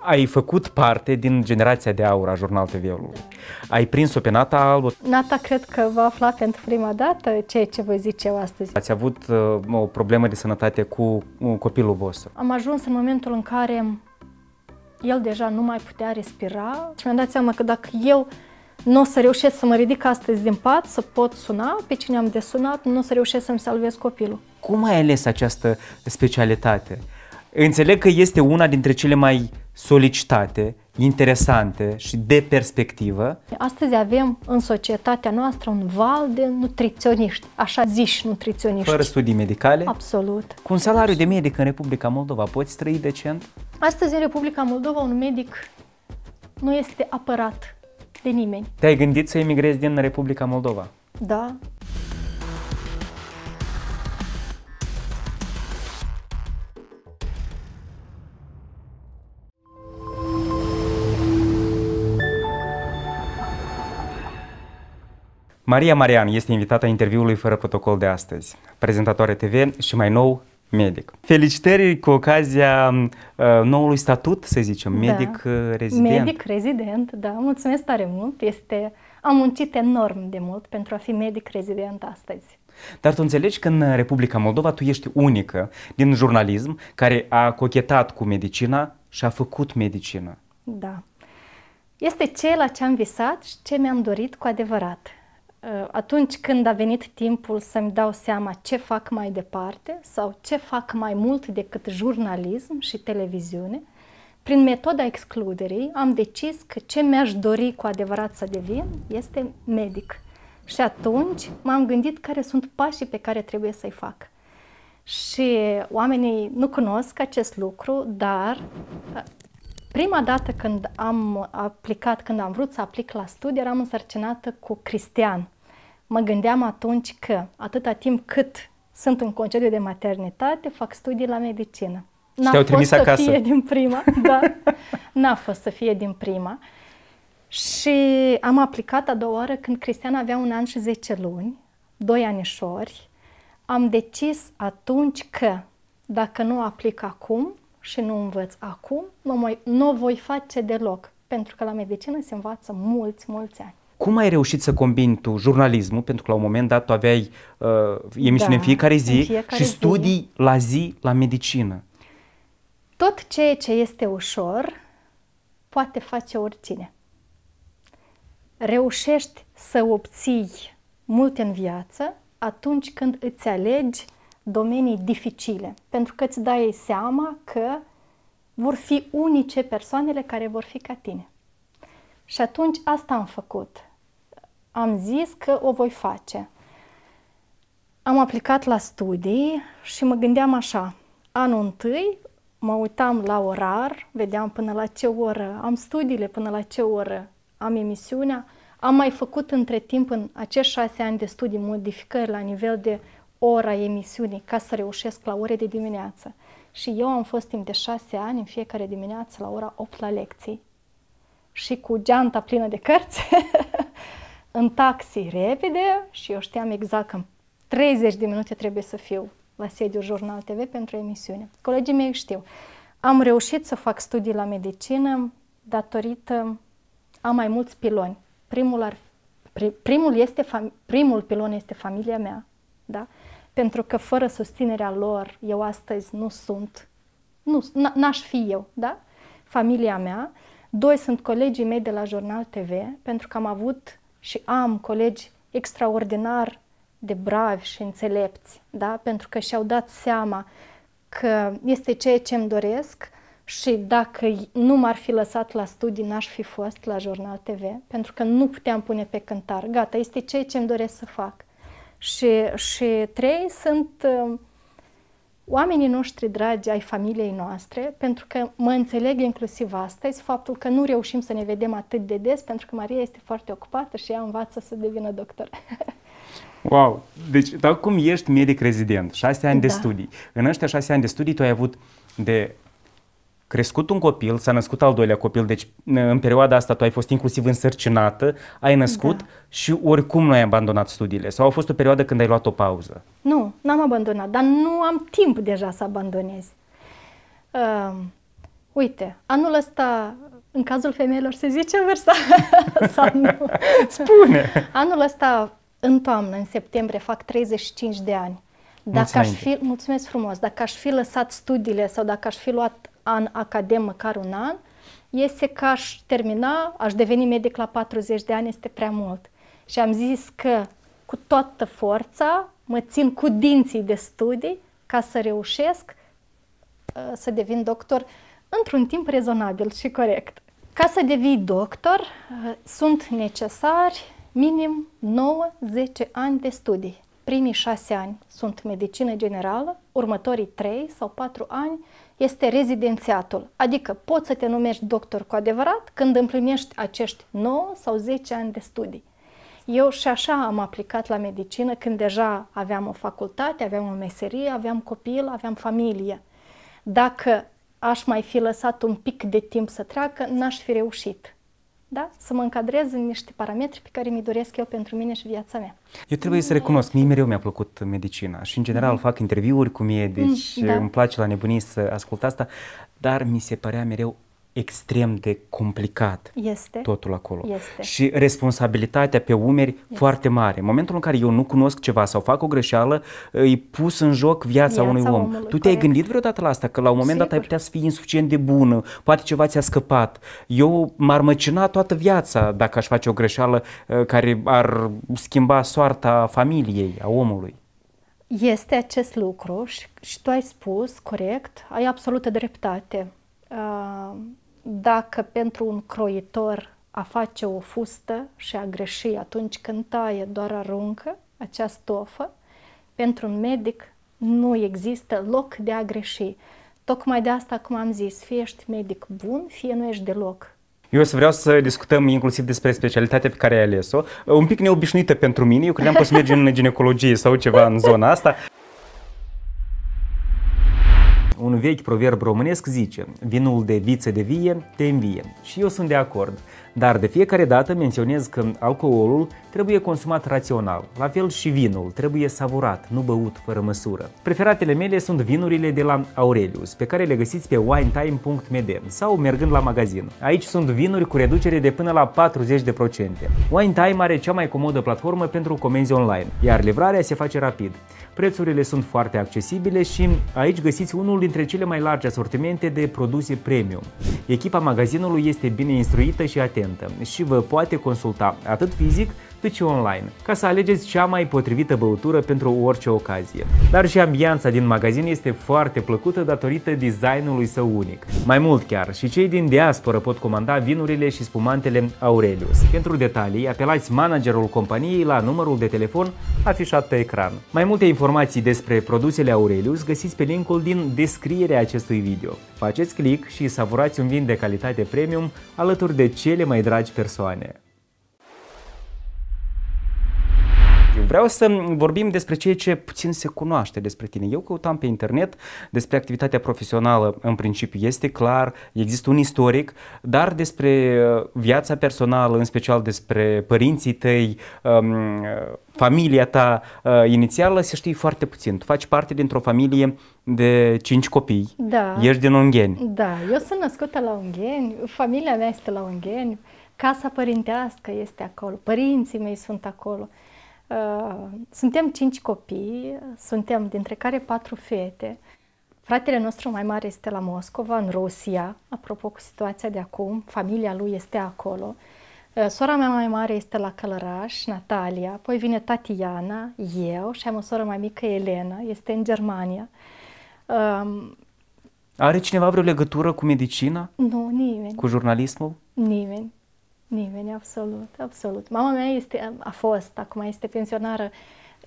Ai făcut parte din generația de aur a Jurnal TV-ului. Ai prins-o pe Nata Albu. Nata cred că va afla pentru prima dată ceea ce vă zic eu astăzi. Ați avut uh, o problemă de sănătate cu uh, copilul vostru. Am ajuns în momentul în care el deja nu mai putea respira și mi-am dat seama că dacă eu nu o să reușesc să mă ridic astăzi din pat, să pot suna pe cine am de sunat, nu o să reușesc să-mi salvez copilul. Cum ai ales această specialitate? Înțeleg că este una dintre cele mai solicitate, interesante și de perspectivă. Astăzi avem în societatea noastră un val de nutriționiști, așa ziși nutriționiști. Fără studii medicale? Absolut. Cu un salariu de medic în Republica Moldova poți trăi decent? Astăzi în Republica Moldova un medic nu este apărat de nimeni. Te-ai gândit să emigrezi din Republica Moldova? Da. Maria Marian este invitată a interviului fără protocol de astăzi, prezentatoare TV și mai nou medic. Felicitări cu ocazia uh, noului statut, să zicem, da. medic da. rezident. Medic rezident, da, mulțumesc tare mult. Este, am muncit enorm de mult pentru a fi medic rezident astăzi. Dar tu înțelegi că în Republica Moldova tu ești unică din jurnalism care a cochetat cu medicina și a făcut medicina. Da. Este ceea ce am visat și ce mi-am dorit cu adevărat. Uh, atunci când a venit timpul să-mi dau seama ce fac mai departe sau ce fac mai mult decât jurnalism și televiziune, prin metoda excluderii am decis că ce mi-aș dori cu adevărat să devin este medic. Și atunci m-am gândit care sunt pașii pe care trebuie să-i fac. Și oamenii nu cunosc acest lucru, dar uh, Prima dată când am aplicat, când am vrut să aplic la studii, eram însărcinată cu Cristian. Mă gândeam atunci că atâta timp cât sunt în concediu de maternitate, fac studii la medicină. N-a fost trimis să acasă. fie din prima, da. N-a fost să fie din prima. Și am aplicat a doua oară când Cristian avea un an și 10 luni, doi anișori. Am decis atunci că dacă nu aplic acum, și nu învăț acum, nu, mai, nu voi face deloc, pentru că la medicină se învață mulți, mulți ani. Cum ai reușit să combini tu jurnalismul, pentru că la un moment dat tu aveai uh, emisiune da, în fiecare zi în fiecare și zi. studii la zi la medicină? Tot ceea ce este ușor poate face oricine. Reușești să obții mult în viață atunci când îți alegi uh, domenii dificile, pentru că îți dai seama că vor fi unice persoanele care vor fi ca tine. Și atunci asta am făcut. Am zis că o voi face. Am aplicat la studii și mă gândeam așa, anul întâi mă uitam la orar, vedeam până la ce oră am studiile, până la ce oră am emisiunea. Am mai făcut între timp, în acești șase ani de studii, modificări la nivel de ora emisiunii ca să reușesc la ore de dimineață. Și eu am fost timp de șase ani în fiecare dimineață la ora 8 la lecții și cu geanta plină de cărți în taxi repede și eu știam exact că în 30 de minute trebuie să fiu la sediul Jurnal TV pentru emisiune. Colegii mei știu. Am reușit să fac studii la medicină datorită a mai mulți piloni. Primul, ar, primul, este, primul pilon este familia mea, da? pentru că fără susținerea lor eu astăzi nu sunt, nu, n-aș fi eu, da? Familia mea, doi sunt colegii mei de la Jurnal TV, pentru că am avut și am colegi extraordinar de bravi și înțelepți, da? Pentru că și-au dat seama că este ceea ce îmi doresc și dacă nu m-ar fi lăsat la studii, n-aș fi fost la Jurnal TV, pentru că nu puteam pune pe cântar. Gata, este ceea ce îmi doresc să fac. Și, și trei sunt uh, oamenii noștri dragi ai familiei noastre, pentru că mă înțeleg inclusiv asta, este faptul că nu reușim să ne vedem atât de des, pentru că Maria este foarte ocupată și ea învață să devină doctor. Wow! Deci, tu acum ești medic rezident, șase ani da. de studii. În ăștia șase ani de studii, tu ai avut de crescut un copil, s-a născut al doilea copil, deci în perioada asta tu ai fost inclusiv însărcinată, ai născut da. și oricum nu ai abandonat studiile sau a fost o perioadă când ai luat o pauză? Nu, n-am abandonat, dar nu am timp deja să abandonez. Uh, uite, anul ăsta, în cazul femeilor se zice vârsta sau nu? Spune! Anul ăsta, în toamnă, în septembrie, fac 35 de ani. Dacă mulțumesc. aș fi, mulțumesc frumos, dacă aș fi lăsat studiile sau dacă aș fi luat an academ, măcar un an, este că aș termina, aș deveni medic la 40 de ani, este prea mult. Și am zis că cu toată forța mă țin cu dinții de studii ca să reușesc uh, să devin doctor într-un timp rezonabil și corect. Ca să devii doctor, uh, sunt necesari minim 9-10 ani de studii. Primii 6 ani sunt medicină generală, următorii 3 sau 4 ani este rezidențiatul, adică poți să te numești doctor cu adevărat când împlinești acești 9 sau 10 ani de studii. Eu și așa am aplicat la medicină când deja aveam o facultate, aveam o meserie, aveam copil, aveam familie. Dacă aș mai fi lăsat un pic de timp să treacă, n-aș fi reușit da? să mă încadrez în niște parametri pe care mi doresc eu pentru mine și viața mea. Eu trebuie să recunosc, mie mereu mi-a plăcut medicina și în general mm. fac interviuri cu mie, deci mm, da. îmi place la nebunie să ascult asta, dar mi se părea mereu extrem de complicat este. totul acolo. Este. Și responsabilitatea pe umeri este. foarte mare. În momentul în care eu nu cunosc ceva sau fac o greșeală, îi pus în joc viața, viața unui om. Omului, tu te-ai gândit vreodată la asta? Că la un moment Sigur. dat ai putea să fii insuficient de bună, poate ceva ți-a scăpat. Eu m-ar măcina toată viața dacă aș face o greșeală ă, care ar schimba soarta familiei, a omului. Este acest lucru și, și tu ai spus corect, ai absolută dreptate. Uh, dacă pentru un croitor a face o fustă și a greși atunci când taie doar aruncă acea stofă, pentru un medic nu există loc de a greși. Tocmai de asta, cum am zis, fie ești medic bun, fie nu ești deloc. Eu o să vreau să discutăm inclusiv despre specialitatea pe care ai ales-o, un pic neobișnuită pentru mine, eu credeam că o să mergi în ginecologie sau ceva în zona asta un vechi proverb românesc zice Vinul de viță de vie te învie și eu sunt de acord, dar de fiecare dată menționez că alcoolul trebuie consumat rațional, la fel și vinul trebuie savurat, nu băut fără măsură. Preferatele mele sunt vinurile de la Aurelius, pe care le găsiți pe winetime.md sau mergând la magazin. Aici sunt vinuri cu reducere de până la 40%. Winetime are cea mai comodă platformă pentru comenzi online, iar livrarea se face rapid. Prețurile sunt foarte accesibile și aici găsiți unul dintre cele mai largi asortimente de produse premium. Echipa magazinului este bine instruită și atentă și vă poate consulta atât fizic cât și online, ca să alegeți cea mai potrivită băutură pentru orice ocazie. Dar și ambianța din magazin este foarte plăcută datorită designului său unic. Mai mult chiar, și cei din diasporă pot comanda vinurile și spumantele Aurelius. Pentru detalii, apelați managerul companiei la numărul de telefon afișat pe ecran. Mai multe informații despre produsele Aurelius găsiți pe linkul din descrierea acestui video. Faceți click și savurați un vin de calitate premium alături de cele mai dragi persoane. Vreau să vorbim despre ceea ce puțin se cunoaște despre tine. Eu căutam pe internet despre activitatea profesională, în principiu este clar, există un istoric, dar despre uh, viața personală, în special despre părinții tăi, um, familia ta uh, inițială, se știe foarte puțin. Tu faci parte dintr-o familie de cinci copii, da. ești din Ungheni. Da, eu sunt născută la Ungheni, familia mea este la Ungheni, casa părintească este acolo, părinții mei sunt acolo. Uh, Uh, suntem cinci copii, suntem dintre care patru fete. Fratele nostru mai mare este la Moscova, în Rusia, apropo cu situația de acum, familia lui este acolo. Uh, sora mea mai mare este la Călăraș, Natalia, apoi vine Tatiana, eu și am o soră mai mică, Elena, este în Germania. Um, Are cineva vreo legătură cu medicina? Nu, nimeni. Cu jurnalismul? Nimeni. Nimeni, absolut, absolut. Mama mea este, a fost, acum este pensionară,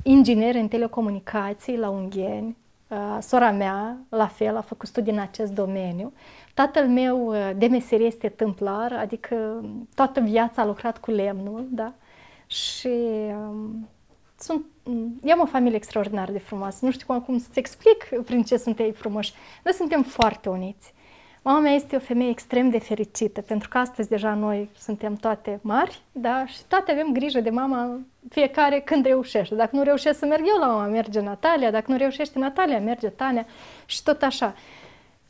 inginer în telecomunicații la Ungheni. Sora mea, la fel, a făcut studii în acest domeniu. Tatăl meu de meserie este tâmplar, adică toată viața a lucrat cu lemnul, da? Și sunt, eu am o familie extraordinar de frumoasă. Nu știu cum, cum să-ți explic prin ce sunt ei frumoși. Noi suntem foarte uniți. Mama mea este o femeie extrem de fericită, pentru că astăzi deja noi suntem toate mari, da? Și toate avem grijă de mama, fiecare când reușește. Dacă nu reușește să merg eu la mama, merge Natalia, dacă nu reușește Natalia, merge Tania și tot așa.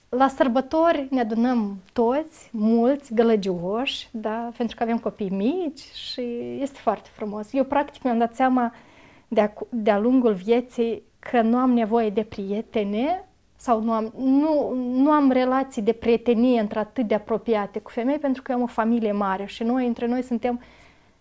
La sărbători ne adunăm toți, mulți, gălăgioși, da? pentru că avem copii mici și este foarte frumos. Eu practic mi-am dat seama de-a, de-a lungul vieții că nu am nevoie de prietene, sau nu am, nu, nu am relații de prietenie între atât de apropiate cu femei pentru că eu am o familie mare și noi între noi suntem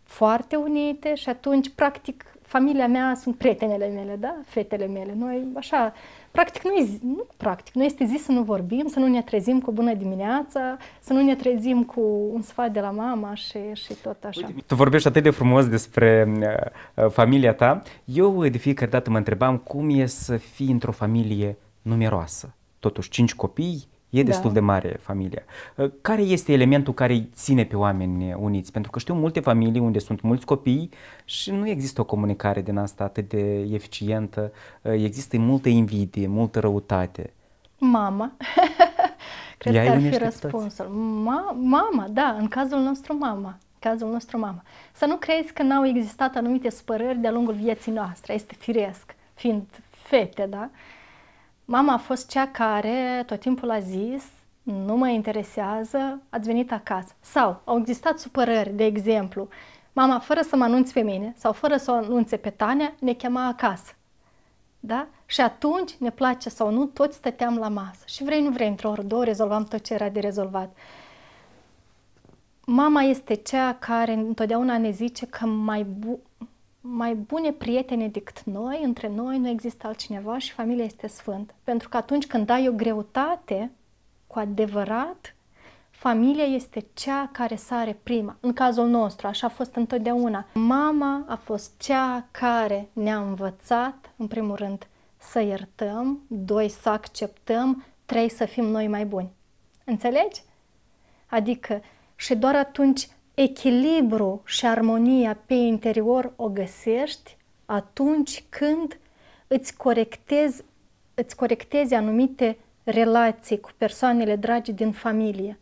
foarte unite și atunci, practic, familia mea sunt prietenele mele, da? Fetele mele. Noi, așa, practic, nu, e zi, nu practic, nu este zi să nu vorbim, să nu ne trezim cu bună dimineața, să nu ne trezim cu un sfat de la mama și, și tot așa. Uite, tu vorbești atât de frumos despre uh, familia ta. Eu de fiecare dată mă întrebam cum e să fii într-o familie numeroasă. Totuși, cinci copii e da. destul de mare familia. Ă, care este elementul care îi ține pe oameni uniți? Pentru că știu multe familii unde sunt mulți copii și nu există o comunicare din asta atât de eficientă. Ă, există multă invidie, multă răutate. Mama. Cred Ea că ar fi răspunsul. Ma, mama, da, în cazul nostru mama cazul nostru mama. Să nu crezi că n-au existat anumite spărări de-a lungul vieții noastre, este firesc, fiind fete, da? Uh, Mama a fost cea care tot timpul a zis nu mă interesează, ați venit acasă. Sau au existat supărări, de exemplu, mama fără să mă anunți pe mine sau fără să o anunțe pe Tania, ne chema acasă. Da? Și atunci, ne place sau nu, toți stăteam la masă. Și vrei, nu vrei, într-o oră, două, rezolvam tot ce era de rezolvat. Mama este cea care întotdeauna ne zice că mai, bu- mai bune prietene decât noi, între noi nu există altcineva și familia este sfânt. Pentru că atunci când dai o greutate, cu adevărat, familia este cea care sare prima. În cazul nostru, așa a fost întotdeauna. Mama a fost cea care ne-a învățat, în primul rând, să iertăm, doi, să acceptăm, trei, să fim noi mai buni. Înțelegi? Adică și doar atunci echilibru și armonia pe interior o găsești atunci când îți corectezi, îți corectezi anumite relații cu persoanele dragi din familie.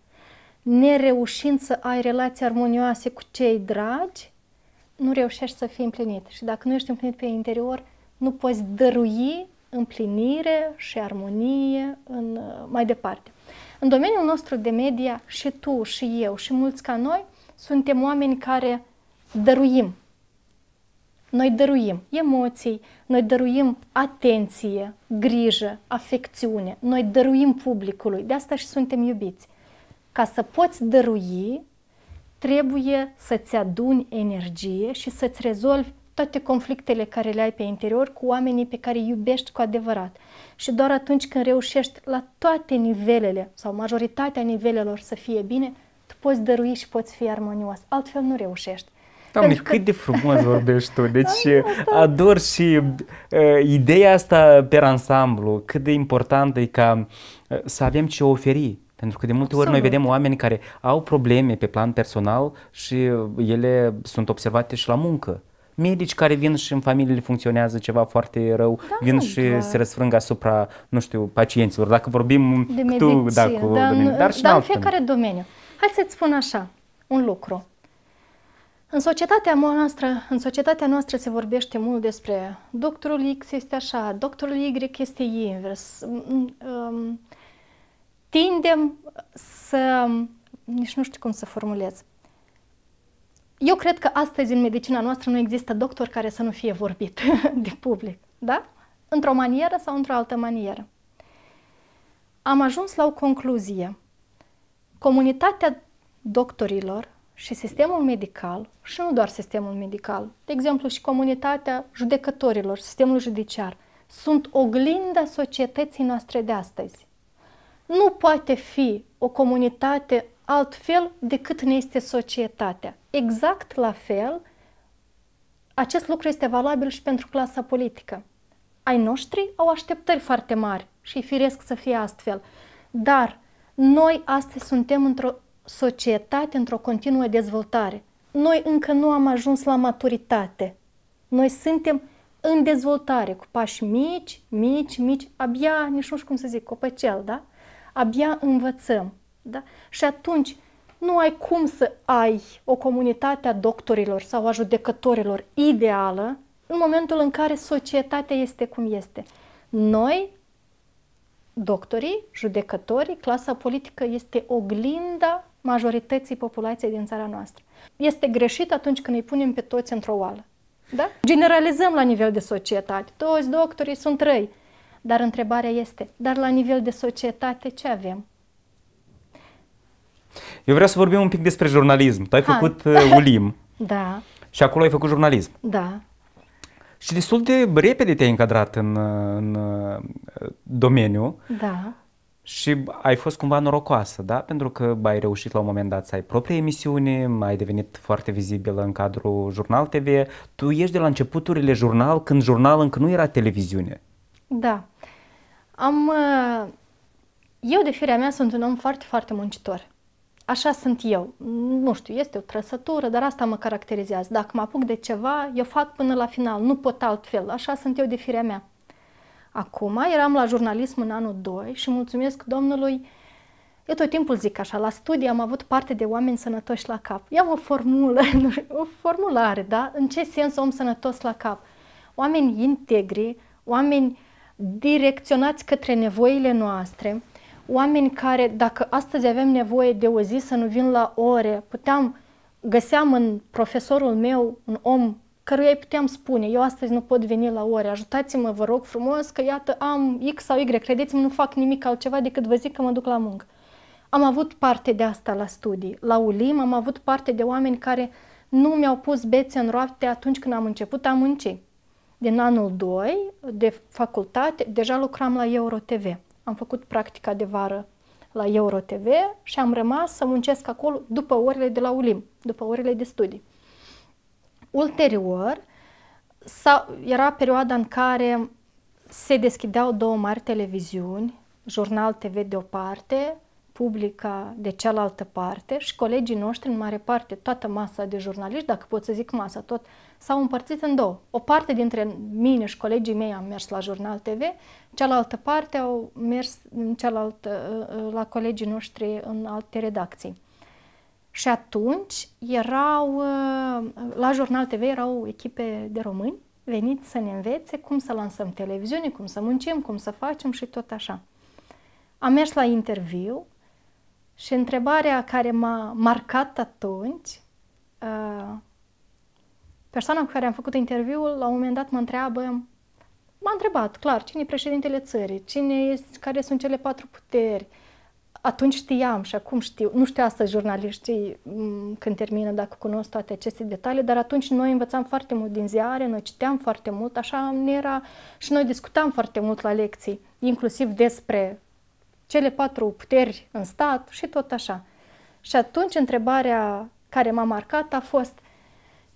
Nereușind să ai relații armonioase cu cei dragi, nu reușești să fii împlinit. Și dacă nu ești împlinit pe interior, nu poți dărui împlinire și armonie în, mai departe. În domeniul nostru de media, și tu, și eu, și mulți ca noi, suntem oameni care dăruim. Noi dăruim emoții, noi dăruim atenție, grijă, afecțiune, noi dăruim publicului. De asta și suntem iubiți. Ca să poți dărui, trebuie să-ți aduni energie și să-ți rezolvi toate conflictele care le ai pe interior cu oamenii pe care îi iubești cu adevărat. Și doar atunci când reușești la toate nivelele sau majoritatea nivelelor să fie bine, poți dărui și poți fi armonios. Altfel nu reușești. Doamne, că... cât de frumos vorbești tu, deci ador și uh, ideea asta pe ansamblu, cât de important e ca uh, să avem ce oferi. Pentru că de multe Absolut. ori noi vedem oameni care au probleme pe plan personal și uh, ele sunt observate și la muncă. Medici care vin și în familiile funcționează ceva foarte rău, da, vin și da. se răsfrâng asupra, nu știu, pacienților. Dacă vorbim de tu, medicină, da, cu da, domeniu, dar și da, în fiecare domeniu. Hai să-ți spun așa, un lucru. În societatea noastră, în societatea noastră se vorbește mult despre doctorul X este așa, doctorul Y este invers. Mm, um, tindem să, nici nu știu cum să formulez. Eu cred că astăzi în medicina noastră nu există doctor care să nu fie vorbit de public, da? Într-o manieră sau într-o altă manieră. Am ajuns la o concluzie – comunitatea doctorilor și sistemul medical, și nu doar sistemul medical, de exemplu și comunitatea judecătorilor, sistemul judiciar, sunt oglinda societății noastre de astăzi. Nu poate fi o comunitate altfel decât ne este societatea. Exact la fel, acest lucru este valabil și pentru clasa politică. Ai noștri au așteptări foarte mari și e firesc să fie astfel, dar noi astăzi suntem într-o societate, într-o continuă dezvoltare. Noi încă nu am ajuns la maturitate. Noi suntem în dezvoltare, cu pași mici, mici, mici, abia, nici nu știu cum să zic, copăcel, da? Abia învățăm, da? Și atunci nu ai cum să ai o comunitate a doctorilor sau a judecătorilor ideală în momentul în care societatea este cum este. Noi doctorii, judecătorii, clasa politică este oglinda majorității populației din țara noastră. Este greșit atunci când îi punem pe toți într-o oală. Da? Generalizăm la nivel de societate. Toți doctorii sunt răi. Dar întrebarea este, dar la nivel de societate ce avem? Eu vreau să vorbim un pic despre jurnalism. Tu ai făcut uh, ULIM. da. Și acolo ai făcut jurnalism. Da și destul de repede te-ai încadrat în, în uh, domeniu. Da. Și ai fost cumva norocoasă, da? Pentru că ai reușit la un moment dat să ai proprie emisiune, ai devenit foarte vizibilă în cadrul Jurnal TV. Tu ești de la începuturile jurnal, când jurnal încă nu era televiziune. Da. Am... Uh, eu, de firea mea, sunt un om foarte, foarte muncitor așa sunt eu. Nu știu, este o trăsătură, dar asta mă caracterizează. Dacă mă apuc de ceva, eu fac până la final, nu pot altfel. Așa sunt eu de firea mea. Acum eram la jurnalism în anul 2 și mulțumesc Domnului eu tot timpul zic așa, la studii am avut parte de oameni sănătoși la cap. Iau o formulă, o formulare, da? În ce sens om sănătos la cap? Oameni integri, oameni direcționați către nevoile noastre, oameni care, dacă astăzi avem nevoie de o zi să nu vin la ore, puteam, găseam în profesorul meu un om căruia îi puteam spune, eu astăzi nu pot veni la ore, ajutați-mă, vă rog frumos, că iată am X sau Y, credeți-mă, nu fac nimic altceva decât vă zic că mă duc la muncă. Am avut parte de asta la studii. La ULIM am avut parte de oameni care nu mi-au pus bețe în roapte atunci când am început a munci. Din anul 2 de facultate deja lucram la Euro TV am făcut practica de vară la EuroTV și am rămas să muncesc acolo după orele de la ULIM, după orele de studii. Ulterior, era perioada în care se deschideau două mari televiziuni, Jurnal TV de o parte, Publica de cealaltă parte și colegii noștri, în mare parte, toată masa de jurnaliști, dacă pot să zic masa, tot s-au împărțit în două. O parte dintre mine și colegii mei am mers la Jurnal TV, cealaltă parte au mers în cealaltă, la colegii noștri în alte redacții. Și atunci erau, la Jurnal TV erau echipe de români veniți să ne învețe cum să lansăm televiziune, cum să muncim, cum să facem și tot așa. Am mers la interviu și întrebarea care m-a marcat atunci uh, Persoana cu care am făcut interviul, la un moment dat mă întreabă, m-a întrebat, clar, cine e președintele țării, cine este, care sunt cele patru puteri. Atunci știam și acum știu, nu știu asta jurnaliștii când termină, dacă cunosc toate aceste detalii, dar atunci noi învățam foarte mult din ziare, noi citeam foarte mult, așa ne era și noi discutam foarte mult la lecții, inclusiv despre cele patru puteri în stat și tot așa. Și atunci întrebarea care m-a marcat a fost –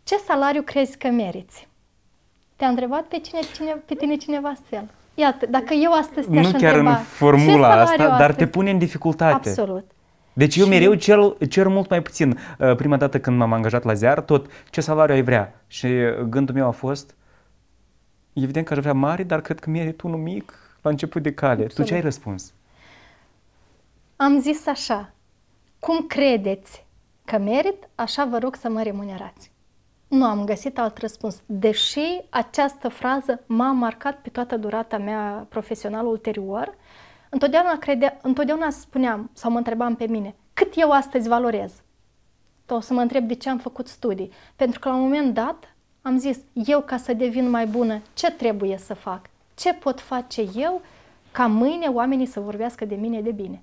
ce salariu crezi că meriți? Te-a întrebat pe, cine, cine, pe tine cineva astfel. Iată, dacă eu astăzi te-aș Nu chiar întreba, în formula asta, astăzi? dar te pune în dificultate. Absolut. Deci eu și... mereu cer, cer mult mai puțin. Uh, prima dată când m-am angajat la ziar, tot ce salariu ai vrea? Și gândul meu a fost, evident că aș vrea mare, dar cred că merit unul mic la început de cale. Absolut. Tu ce ai răspuns? Am zis așa, cum credeți că merit, așa vă rog să mă remunerați nu am găsit alt răspuns, deși această frază m-a marcat pe toată durata mea profesională ulterior. Întotdeauna, credea, întotdeauna spuneam sau mă întrebam pe mine, cât eu astăzi valorez? O să mă întreb de ce am făcut studii. Pentru că la un moment dat am zis, eu ca să devin mai bună, ce trebuie să fac? Ce pot face eu ca mâine oamenii să vorbească de mine de bine?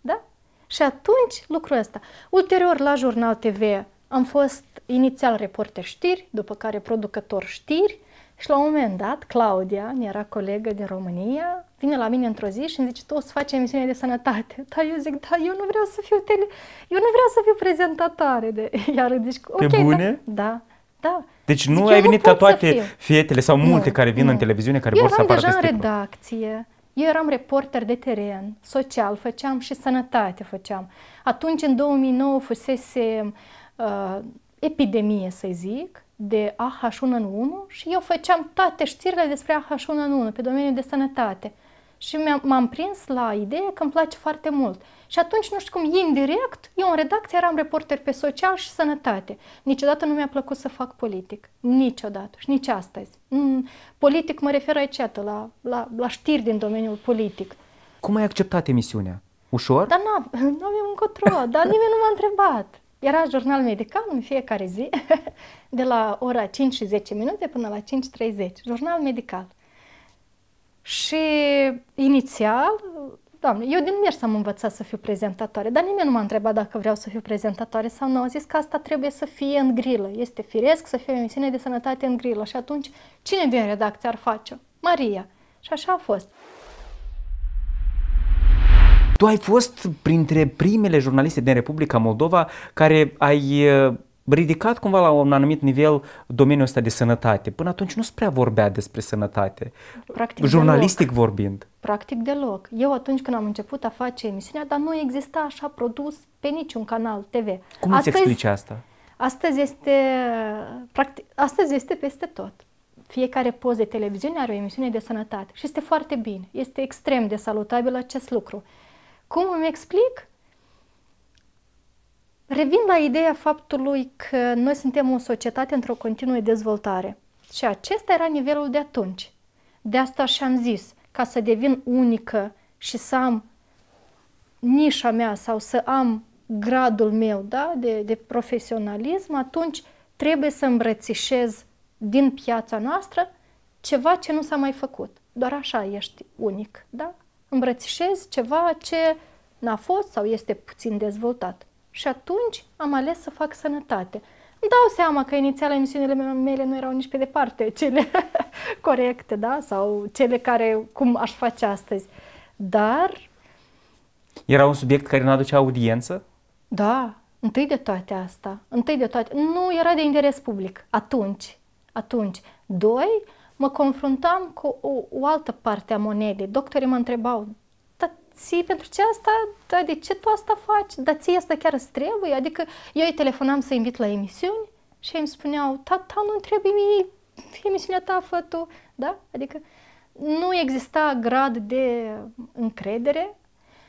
Da? Și atunci lucrul ăsta. Ulterior la Jurnal TV am fost inițial reporter știri, după care producător știri și la un moment dat, Claudia, era colegă din România, vine la mine într-o zi și îmi zice, tu o să faci emisiune de sănătate. Da, eu zic, da, eu nu vreau să fiu tele... eu nu vreau să fiu prezentatoare. De... Iar zici, ok, Pe da, bune? Da, da. da. Deci zic, nu ai venit ca toate fetele sau multe nu, care vin nu. în televiziune care eu vor să apară deja în redacție. Eu eram reporter de teren, social, făceam și sănătate făceam. Atunci, în 2009, fusese uh, epidemie, să zic, de AH1N1 și eu făceam toate știrile despre AH1N1 pe domeniul de sănătate. Și m-am prins la idee că îmi place foarte mult. Și atunci, nu știu cum, indirect, eu în redacție eram reporter pe social și sănătate. Niciodată nu mi-a plăcut să fac politic. Niciodată. Și nici astăzi. Mm, politic mă refer aici la, la, la știri din domeniul politic. Cum ai acceptat emisiunea? Ușor? Dar nu avem încotro, dar nimeni nu m-a întrebat. Era jurnal medical în fiecare zi, de la ora 5 și 10 minute până la 5.30, jurnal medical. Și inițial, doamne, eu din mers am învățat să fiu prezentatoare, dar nimeni nu m-a întrebat dacă vreau să fiu prezentatoare sau nu. A zis că asta trebuie să fie în grilă, este firesc să fie o emisiune de sănătate în grilă. Și atunci, cine din redacție ar face-o? Maria. Și așa a fost. Tu ai fost printre primele jurnaliste din Republica Moldova care ai uh, ridicat cumva la un anumit nivel domeniul ăsta de sănătate. Până atunci nu se prea vorbea despre sănătate, Practic jurnalistic deloc. vorbind. Practic deloc. Eu atunci când am început a face emisiunea, dar nu exista așa produs pe niciun canal TV. Cum astăzi, îți explici asta? Astăzi este, practic, astăzi este peste tot. Fiecare post de televiziune are o emisiune de sănătate și este foarte bine. Este extrem de salutabil acest lucru. Cum îmi explic? Revin la ideea faptului că noi suntem o societate într-o continuă dezvoltare. Și acesta era nivelul de atunci. De asta și-am zis, ca să devin unică și să am nișa mea sau să am gradul meu da, de, de profesionalism, atunci trebuie să îmbrățișez din piața noastră ceva ce nu s-a mai făcut. Doar așa ești unic, da? îmbrățișez ceva ce n-a fost sau este puțin dezvoltat. Și atunci am ales să fac sănătate. Îmi dau seama că inițial emisiunile mele nu erau nici pe departe cele corecte, da? Sau cele care, cum aș face astăzi. Dar... Era un subiect care nu aducea audiență? Da, întâi de toate asta. Întâi de toate. Nu era de interes public atunci. Atunci. Doi, mă confruntam cu o, o altă parte a monedei. Doctorii mă întrebau, dar ții pentru ce asta? da, de ce tu asta faci? Dar ție asta chiar îți trebuie? Adică eu îi telefonam să invit la emisiuni și ei îmi spuneau, tata, nu-mi trebuie emisiunea ta, fă tu. Da? Adică nu exista grad de încredere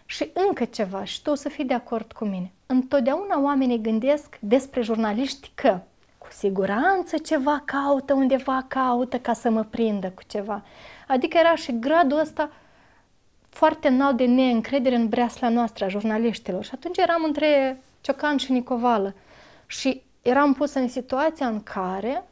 și încă ceva, și tu o să fii de acord cu mine. Întotdeauna oamenii gândesc despre jurnaliști că cu siguranță ceva caută, undeva caută ca să mă prindă cu ceva. Adică era și gradul ăsta foarte înalt de neîncredere în breasla noastră a jurnaliștilor. Și atunci eram între Ciocan și Nicovală. Și eram pusă în situația în care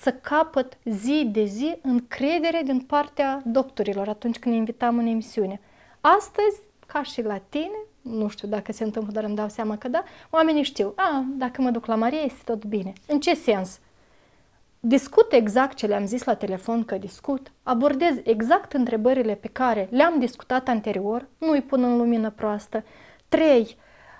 să capăt zi de zi încredere din partea doctorilor atunci când ne invitam în emisiune. Astăzi, ca și la tine, nu știu dacă se întâmplă, dar îmi dau seama că da, oamenii știu, a, dacă mă duc la Maria este tot bine. În ce sens? Discut exact ce le-am zis la telefon că discut, abordez exact întrebările pe care le-am discutat anterior, nu îi pun în lumină proastă. 3.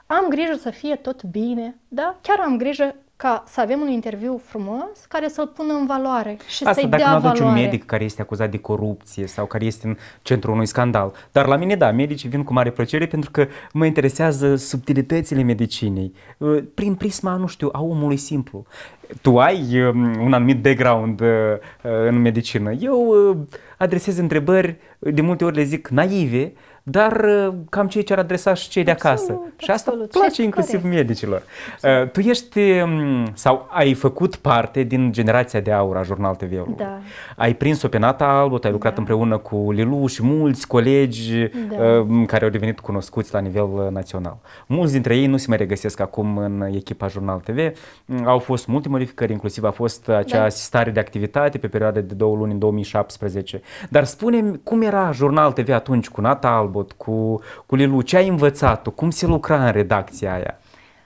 Am grijă să fie tot bine, da? Chiar am grijă ca să avem un interviu frumos care să-l pună în valoare și Asta, să-i dea valoare. Asta dacă nu un medic care este acuzat de corupție sau care este în centrul unui scandal. Dar la mine, da, medicii vin cu mare plăcere pentru că mă interesează subtilitățile medicinei uh, prin prisma, nu știu, a omului simplu. Tu ai um, un anumit background uh, uh, în medicină. Eu adresez întrebări, de multe ori le zic naive, dar uh, cam cei ce ar adresa și cei de acasă. Absolut, și asta absolut. place inclusiv corect. medicilor. Absolut. Uh, tu ești um, sau ai făcut parte din generația de aur a Jurnal tv Da. Ai prins-o pe Nata Albot, ai lucrat da. împreună cu Lilu și mulți colegi da. Uh, care au devenit cunoscuți la nivel național. Mulți dintre ei nu se mai regăsesc acum în echipa Jurnal TV. Mm, au fost multe modificări, inclusiv a fost da. acea da. stare de activitate pe perioada de două luni în 2017. Dar spune cum era Jurnal TV atunci cu Nata Albot, Babot, cu, cu Lilu, ce ai învățat-o? Cum se lucra în redacția aia?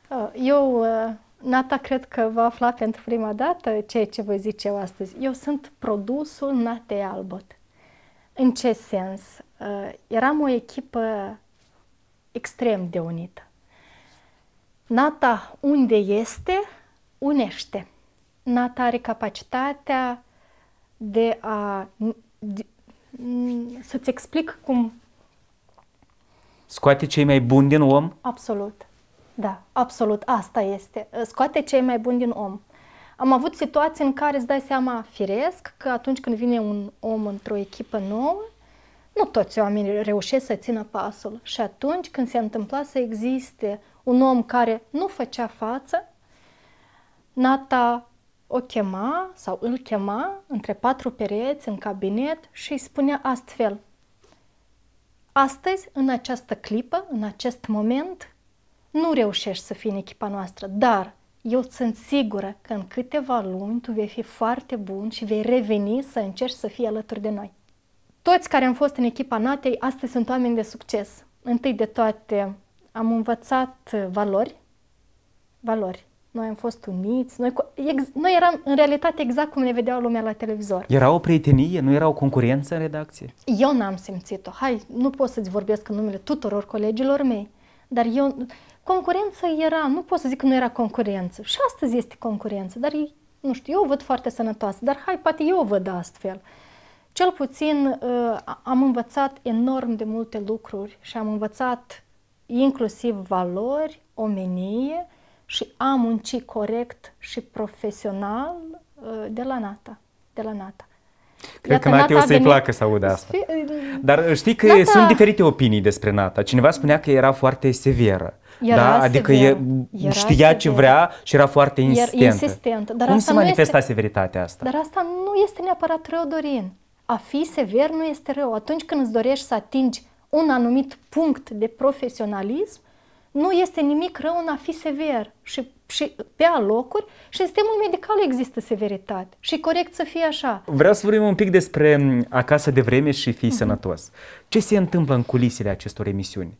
Uh, eu, uh, Nata, cred că va afla pentru prima dată ceea ce vă zic eu astăzi. Eu sunt produsul Natei Albot. În ce sens? Uh, eram o echipă extrem de unită. Nata unde este, unește. Nata are capacitatea de a de, să-ți explic cum Scoate cei mai buni din om? Absolut. Da, absolut. Asta este. Uh, scoate cei mai buni din om. Am avut situații în care îți dai seama firesc că atunci când vine un om într-o echipă nouă, nu toți oamenii reușesc să țină pasul. Și atunci când se întâmpla să existe un om care nu făcea față, Nata o chema sau îl chema între patru pereți în cabinet și îi spunea astfel – Astăzi, în această clipă, în acest moment, nu reușești să fii în echipa noastră, dar eu sunt sigură că în câteva luni tu vei fi foarte bun și vei reveni să încerci să fii alături de noi. Toți care am fost în echipa Natei, astăzi sunt oameni de succes. Întâi de toate, am învățat valori, valori, noi am fost uniți, noi, ex, noi eram în realitate exact cum ne vedea lumea la televizor. Era o prietenie, nu era o concurență în redacție? Eu n-am simțit-o. Hai, nu pot să-ți vorbesc în numele tuturor colegilor mei, dar eu... Concurența era, nu pot să zic că nu era concurență. Și astăzi este concurență, dar nu știu, eu o văd foarte sănătoasă, dar hai, poate eu o văd astfel. Cel puțin uh, am învățat enorm de multe lucruri și am învățat inclusiv valori, omenie, și a munci corect și profesional uh, de la nata. De la nata. Cred Iată, că Nata o să-i venit... placă să audă asta. Dar uh, știi că Nata... sunt diferite opinii despre Nata. Cineva spunea că era foarte severă. Era da? Adică severă. e, știa severă. ce vrea și era foarte insistentă. Era Dar Cum asta se manifesta este... severitatea asta? Dar asta nu este neapărat rău, Dorin. A fi sever nu este rău. Atunci când îți dorești să atingi un anumit punct de profesionalism, nu este nimic rău în a fi sever și, și pe alocuri și în sistemul medical există severitate și corect să fie așa. Vreau să vorbim un pic despre Acasă de vreme și Fii uh-huh. sănătos. Ce se întâmplă în culisele acestor emisiuni?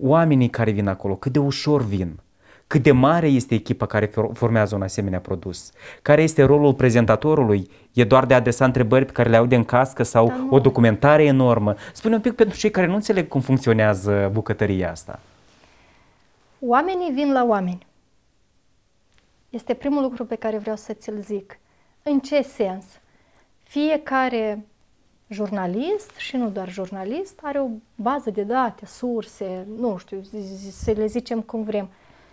Oamenii care vin acolo, cât de ușor vin, cât de mare este echipa care formează un asemenea produs, care este rolul prezentatorului, e doar de a adresa întrebări pe care le aude în cască sau da, o documentare enormă. Spune un pic pentru cei care nu înțeleg cum funcționează bucătăria asta. Oamenii vin la oameni. Este primul lucru pe care vreau să ți-l zic. În ce sens? Fiecare jurnalist și nu doar jurnalist are o bază de date, surse, nu știu, să le zicem cum vrem.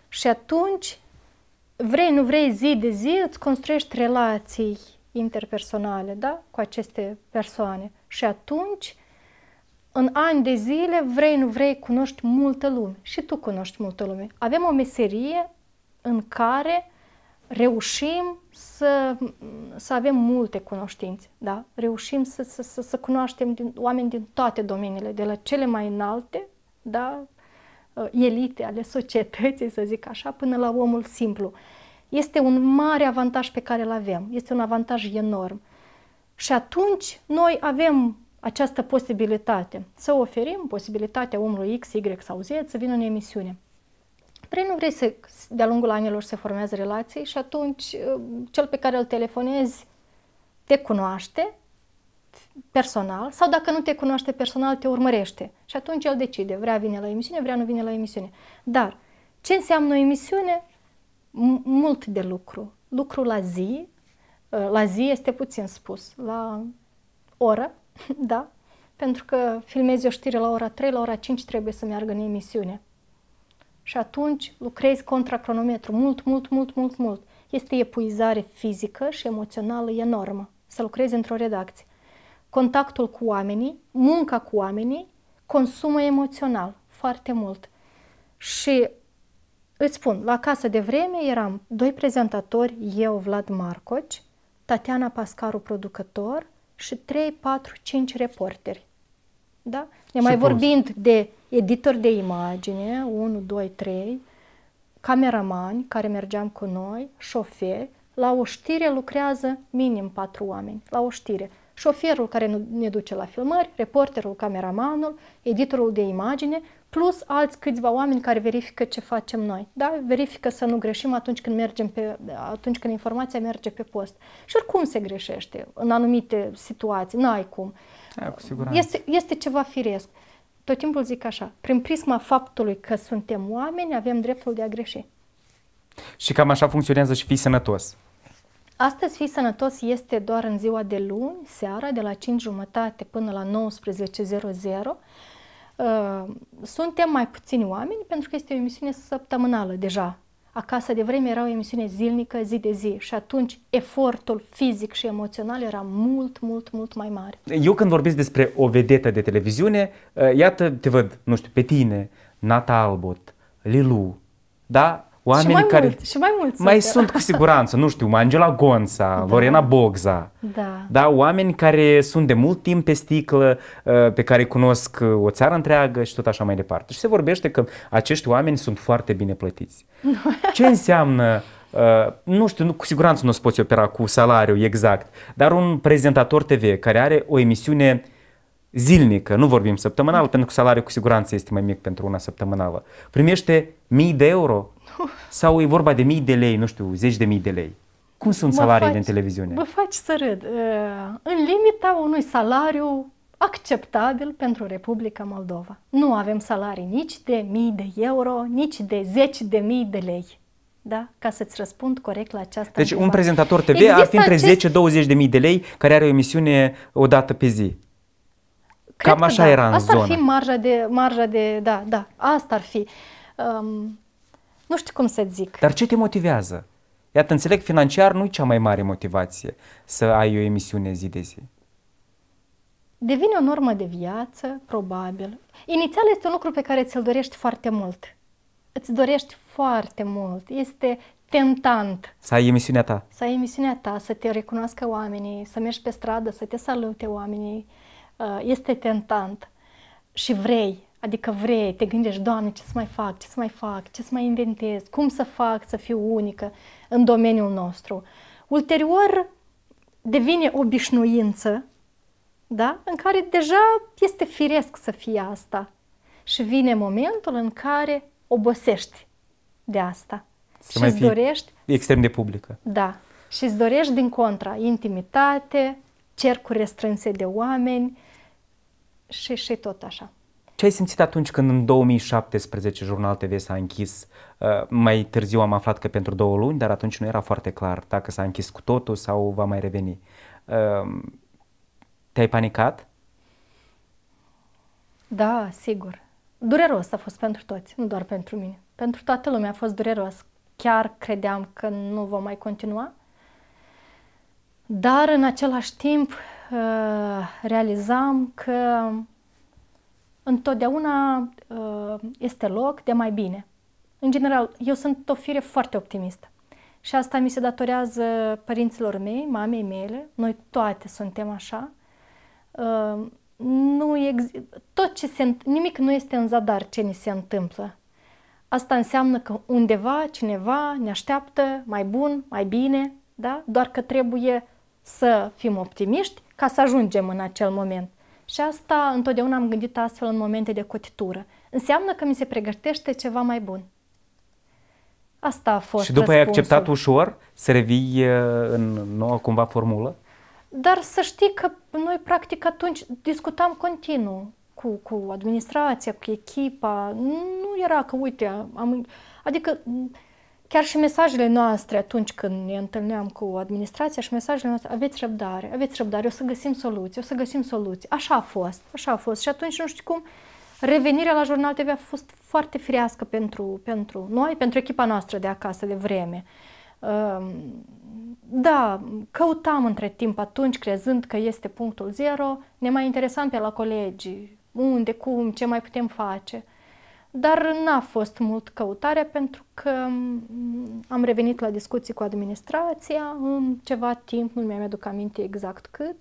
Și atunci, vrei, nu vrei, zi de zi, îți construiești relații interpersonale da? cu aceste persoane. Și atunci în ani de zile, vrei, nu vrei, cunoști multă lume și tu cunoști multă lume. Avem o meserie în care reușim să, să avem multe cunoștințe, da? Reușim să, să, să, să cunoaștem din, oameni din toate domeniile, de la cele mai înalte, da? Uh, elite ale societății, să zic așa, până la omul simplu. Este un mare avantaj pe care îl avem, este un avantaj enorm. Și atunci noi avem această posibilitate, să oferim posibilitatea omului X, Y sau Z să vină în emisiune. Vrei, păi nu vrei să, de-a lungul anilor se formează relații și atunci uh, cel pe care îl telefonezi te cunoaște personal sau dacă nu te cunoaște personal, te urmărește. Și atunci el decide, vrea vine la emisiune, vrea nu vine la emisiune. Dar ce înseamnă o emisiune? Mult de lucru. Lucru la zi, uh, la zi este puțin spus, la oră, Da, pentru că filmezi o știre la ora 3, la ora 5 trebuie să meargă în emisiune. Și atunci lucrezi contra cronometru mult, mult, mult, mult, mult. Este epuizare fizică și emoțională enormă să lucrezi într-o redacție. Contactul cu oamenii, munca cu oamenii, consumă emoțional foarte mult. Și îți spun, la casă de vreme eram doi prezentatori, eu, Vlad Marcoci, Tatiana Pascaru, producător, și 3, 4, 5 reporteri. Da? Ne mai vorbind de editor de imagine, 1, 2, 3, cameramani care mergeam cu noi, șoferi, la o știre lucrează minim 4 oameni, la o știre. Șoferul care ne duce la filmări, reporterul, cameramanul, editorul de imagine plus alți câțiva oameni care verifică ce facem noi. Da? Verifică să nu greșim atunci când, mergem pe, atunci când informația merge pe post. Și oricum se greșește în anumite situații, n-ai cum. Ai, da, cu siguranță. Este, este ceva firesc. Tot timpul zic așa, prin prisma faptului că suntem oameni, avem dreptul de a greși. Și cam așa funcționează și fii sănătos. Astăzi Fii Sănătos este doar în ziua de luni, seara, de la 5 jumătate până la 19.00 Uh, suntem mai puțini oameni pentru că este o emisiune săptămânală deja. Acasă de vreme era o emisiune zilnică, zi de zi și atunci efortul fizic și emoțional era mult, mult, mult mai mare. Eu când vorbesc despre o vedetă de televiziune, uh, iată te văd, nu știu, pe tine, Nata Albot, Lilu, da? Oameni și mai care mult, și mai mult mai sunt, sunt cu siguranță, nu știu, Angela Gonța, da. Lorena Bogza. Da. da, oameni care sunt de mult timp pe sticlă, ă, pe care cunosc o țară întreagă și tot așa mai departe. Și se vorbește că acești oameni sunt foarte bine plătiți. Ce înseamnă ă, nu știu, nu, cu siguranță nu o poți opera cu salariu exact, dar un prezentator TV care are o emisiune zilnică, nu vorbim săptămânal, pentru că salariul cu siguranță este mai mic pentru una săptămânală, primește mii de euro sau e vorba de mii de lei, nu știu, zeci de mii de lei? Cum sunt mă salariile faci, în televiziune? Mă faci să râd. În limita unui salariu acceptabil pentru Republica Moldova. Nu avem salarii nici de mii de euro, nici de zeci de mii de lei. Da? Ca să-ți răspund corect la această Deci întrebare. un prezentator TV Există ar fi între acest... 10-20 de mii de lei care are o emisiune o dată pe zi. Cred Cam așa da. era în Asta zonă. ar fi marja de, marja de, da, da, asta ar fi. Um, nu știu cum să zic. Dar ce te motivează? Iată, înțeleg, financiar nu e cea mai mare motivație să ai o emisiune zi de zi. Devine o normă de viață, probabil. Inițial este un lucru pe care ți-l dorești foarte mult. Îți dorești foarte mult. Este tentant. Să ai emisiunea ta. Să ai emisiunea ta, să te recunoască oamenii, să mergi pe stradă, să te salute oamenii. Uh, este tentant și vrei, Adică vrei, te gândești, Doamne, ce să mai fac, ce să mai fac, ce să mai inventez, cum să fac să fiu unică în domeniul nostru. Ulterior devine obișnuință, da? în care deja este firesc să fie asta. Și vine momentul în care obosești de asta. și îți dorești... Extrem de publică. Da. Și îți dorești din contra intimitate, cercuri restrânse de oameni și, și tot așa. Ce ai simțit atunci când în 2017 Jurnal TV s-a închis? Uh, mai târziu am aflat că pentru două luni, dar atunci nu era foarte clar dacă s-a închis cu totul sau va mai reveni. Uh, te-ai panicat? Da, sigur. Dureros a fost pentru toți, nu doar pentru mine. Pentru toată lumea a fost dureros. Chiar credeam că nu vom mai continua. Dar în același timp uh, realizam că întotdeauna uh, este loc de mai bine. În general, eu sunt o fire foarte optimistă. Și asta mi se datorează părinților mei, mamei mele, noi toate suntem așa. Uh, nu ex- tot ce se, nimic nu este în zadar ce ni se întâmplă. Asta înseamnă că undeva, cineva ne așteaptă mai bun, mai bine, da? doar că trebuie să fim optimiști ca să ajungem în acel moment. Și asta întotdeauna am gândit astfel în momente de cotitură. Înseamnă că mi se pregătește ceva mai bun. Asta a fost Și după răspunsul. ai acceptat ușor să revii uh, în noua cumva formulă? Dar să știi că noi practic atunci discutam continuu cu, cu administrația, cu echipa. Nu era că, uite, am, adică chiar și mesajele noastre atunci când ne întâlneam cu administrația și mesajele noastre, aveți răbdare, aveți răbdare, o să găsim soluții, o să găsim soluții. Așa a fost, așa a fost. Și atunci, nu știu cum, revenirea la Jurnal TV a fost foarte firească pentru, pentru noi, pentru echipa noastră de acasă, de vreme. Ehm, da, căutam între timp atunci, crezând că este punctul zero, ne mai interesam pe la colegii, unde, cum, ce mai putem face – dar n-a fost mult căutare pentru că am revenit la discuții cu administrația în ceva timp, nu mi-am aduc aminte exact cât,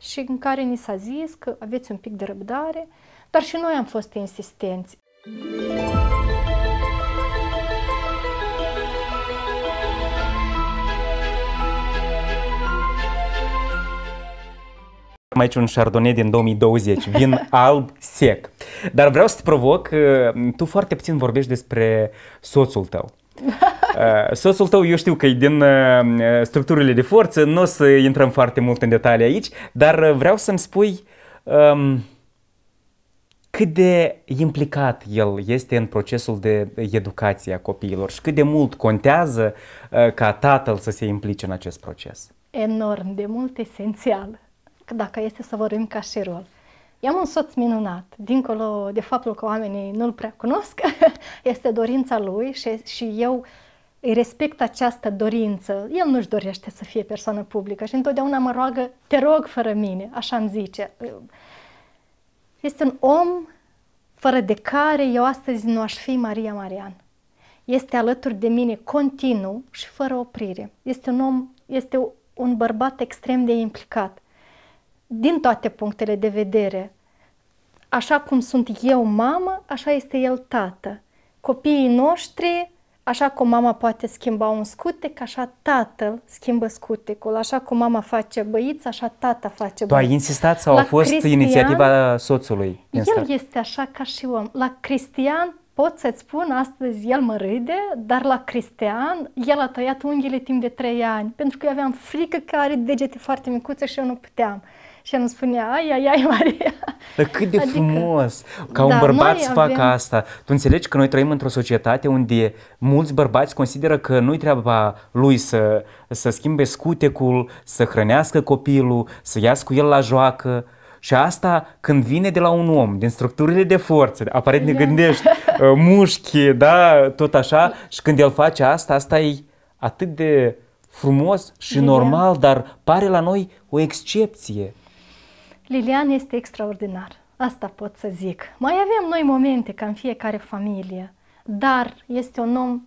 și în care ni s-a zis că aveți un pic de răbdare, dar și noi am fost insistenți. Muzica Am aici un Chardonnay din 2020, vin alb sec. Dar vreau să te provoc, uh, tu foarte puțin vorbești despre soțul tău. Uh, soțul tău, eu știu că e din uh, structurile de forță, nu o să intrăm foarte mult în detalii aici, dar vreau să-mi spui um, cât de implicat el este în procesul de educație a copiilor și cât de mult contează ca tatăl să se implice în acest proces. Enorm de mult, esențial dacă este să vorbim ca și rol. Eu am un soț minunat, dincolo de faptul că oamenii nu-l prea cunosc, este dorința lui și, și eu îi respect această dorință. El nu-și dorește să fie persoană publică și întotdeauna mă roagă, te rog fără mine, așa îmi zice. Este un om fără de care eu astăzi nu aș fi Maria Marian. Este alături de mine continuu și fără oprire. Este un om, este un bărbat extrem de implicat din toate punctele de vedere. Așa cum sunt eu mamă, așa este el tată. Copiii noștri, așa cum mama poate schimba un scutec, așa tatăl schimbă scutecul. Așa cum mama face băiți, așa tata face băiți. Tu ai insistat sau la a fost Cristian, inițiativa soțului? El start? este așa ca și om. La Cristian pot să-ți spun, astăzi el mă râde, dar la Cristian el a tăiat unghiile timp de trei ani, pentru că eu aveam frică că are degete foarte micuțe și eu nu puteam și el îmi spunea, ai, ai, ai, Maria. Dar cât de adică, frumos ca un da, bărbat să facă avem... asta. Tu înțelegi că noi trăim într-o societate unde mulți bărbați consideră că nu-i treaba lui să, să schimbe scutecul, să hrănească copilul, să iasă cu el la joacă. Și asta când vine de la un om, din structurile de forță, aparent ne da. gândești, uh, mușchi, da, tot așa, și când el face asta, asta e atât de frumos și normal, dar pare la noi o excepție. Lilian este extraordinar, asta pot să zic. Mai avem noi momente ca în fiecare familie, dar este un om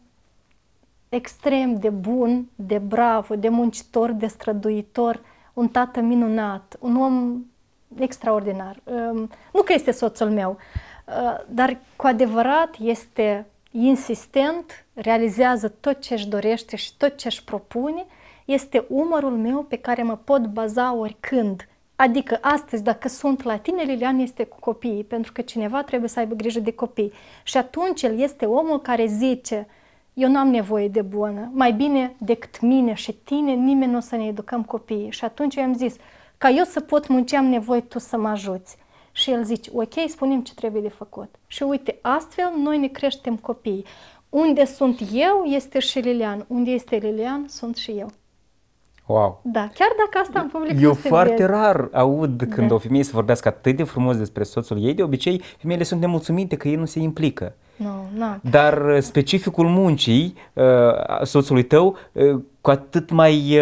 extrem de bun, de brav, de muncitor, de străduitor, un tată minunat, un om extraordinar. Ehm, nu că este soțul meu, eh, dar cu adevărat este insistent, realizează tot ce își dorește și tot ce își propune, este umărul meu pe care mă pot baza oricând. Adică astăzi, dacă sunt la tine, Lilian este cu copiii, pentru că cineva trebuie să aibă grijă de copii. Și atunci el este omul care zice, eu nu am nevoie de bună, mai bine decât mine și tine, nimeni nu o să ne educăm copiii. Și atunci eu am zis, ca eu să pot munci, am nevoie tu să mă ajuți. Și el zice, ok, spunem ce trebuie de făcut. Și uite, astfel noi ne creștem copiii. Unde sunt eu, este și Lilian. Unde este Lilian, sunt și eu. Wow. Da, chiar dacă asta în public Eu foarte vede. rar aud da. când da. o femeie să vorbească atât de frumos despre soțul ei, de obicei femeile sunt nemulțumite că ei nu se implică. No, no. Dar uh, specificul muncii uh, soțului tău, uh, cu atât mai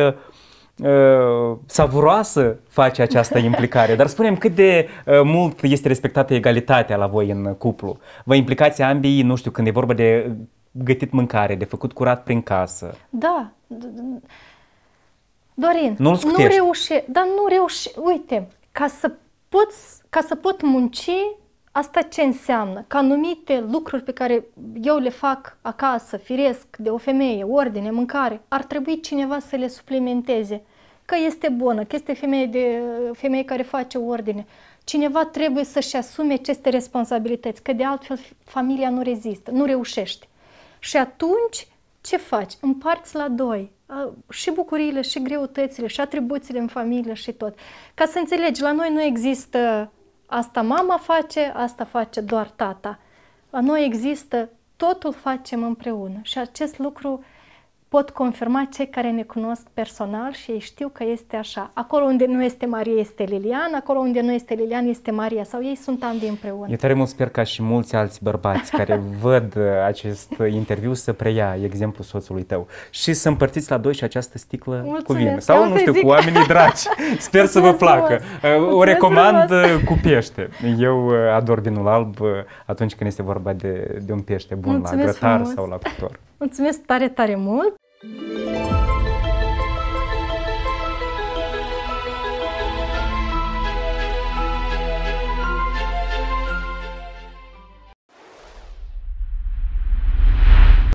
savuroasă face această implicare. Dar spunem cât de mult este respectată egalitatea la voi în cuplu. Vă implicați ambii, nu știu, când e vorba de gătit mâncare, de făcut curat prin casă. Da. Dorin, nu nu reușe, dar nu reușe, uite, ca să, poți, ca să pot munci, asta ce înseamnă? Ca anumite lucruri pe care eu le fac acasă, firesc, de o femeie, ordine, mâncare, ar trebui cineva să le suplimenteze. Că este bună, că este femeie, de, femeie care face ordine. Cineva trebuie să-și asume aceste responsabilități, că de altfel familia nu rezistă, nu reușește. Și atunci ce faci? Împarți la doi și bucuriile, și greutățile, și atribuțiile în familie și tot. Ca să înțelegi, la noi nu există asta mama face, asta face doar tata. La noi există totul facem împreună și acest lucru uh, pot confirma cei care ne cunosc personal și ei știu că este așa. Acolo unde nu este Maria este Lilian, acolo unde nu este Lilian este Maria sau ei sunt ambii împreună. Eu tare mult sper ca și mulți alți bărbați care văd acest interviu să preia exemplul soțului tău și să împărțiți la doi și această sticlă Mulțumesc, cu vin. Sau, nu știu, zic. cu oamenii dragi. Sper să vă placă. Uh, Mulțumesc o recomand frumos. Uh, cu pește. Eu uh, ador vinul alb atunci când este vorba de, de un pește bun Mulțumesc la grătar frumos. sau la cuptor. Mulțumesc tare, tare mult!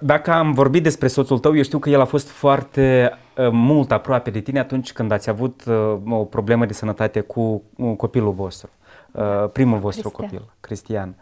Dacă am vorbit despre soțul tău, eu știu că el a fost foarte ă, mult aproape de tine atunci când ați avut ă, o problemă de sănătate cu copilul vostru, ă, primul vostru Cristian. copil, Cristian.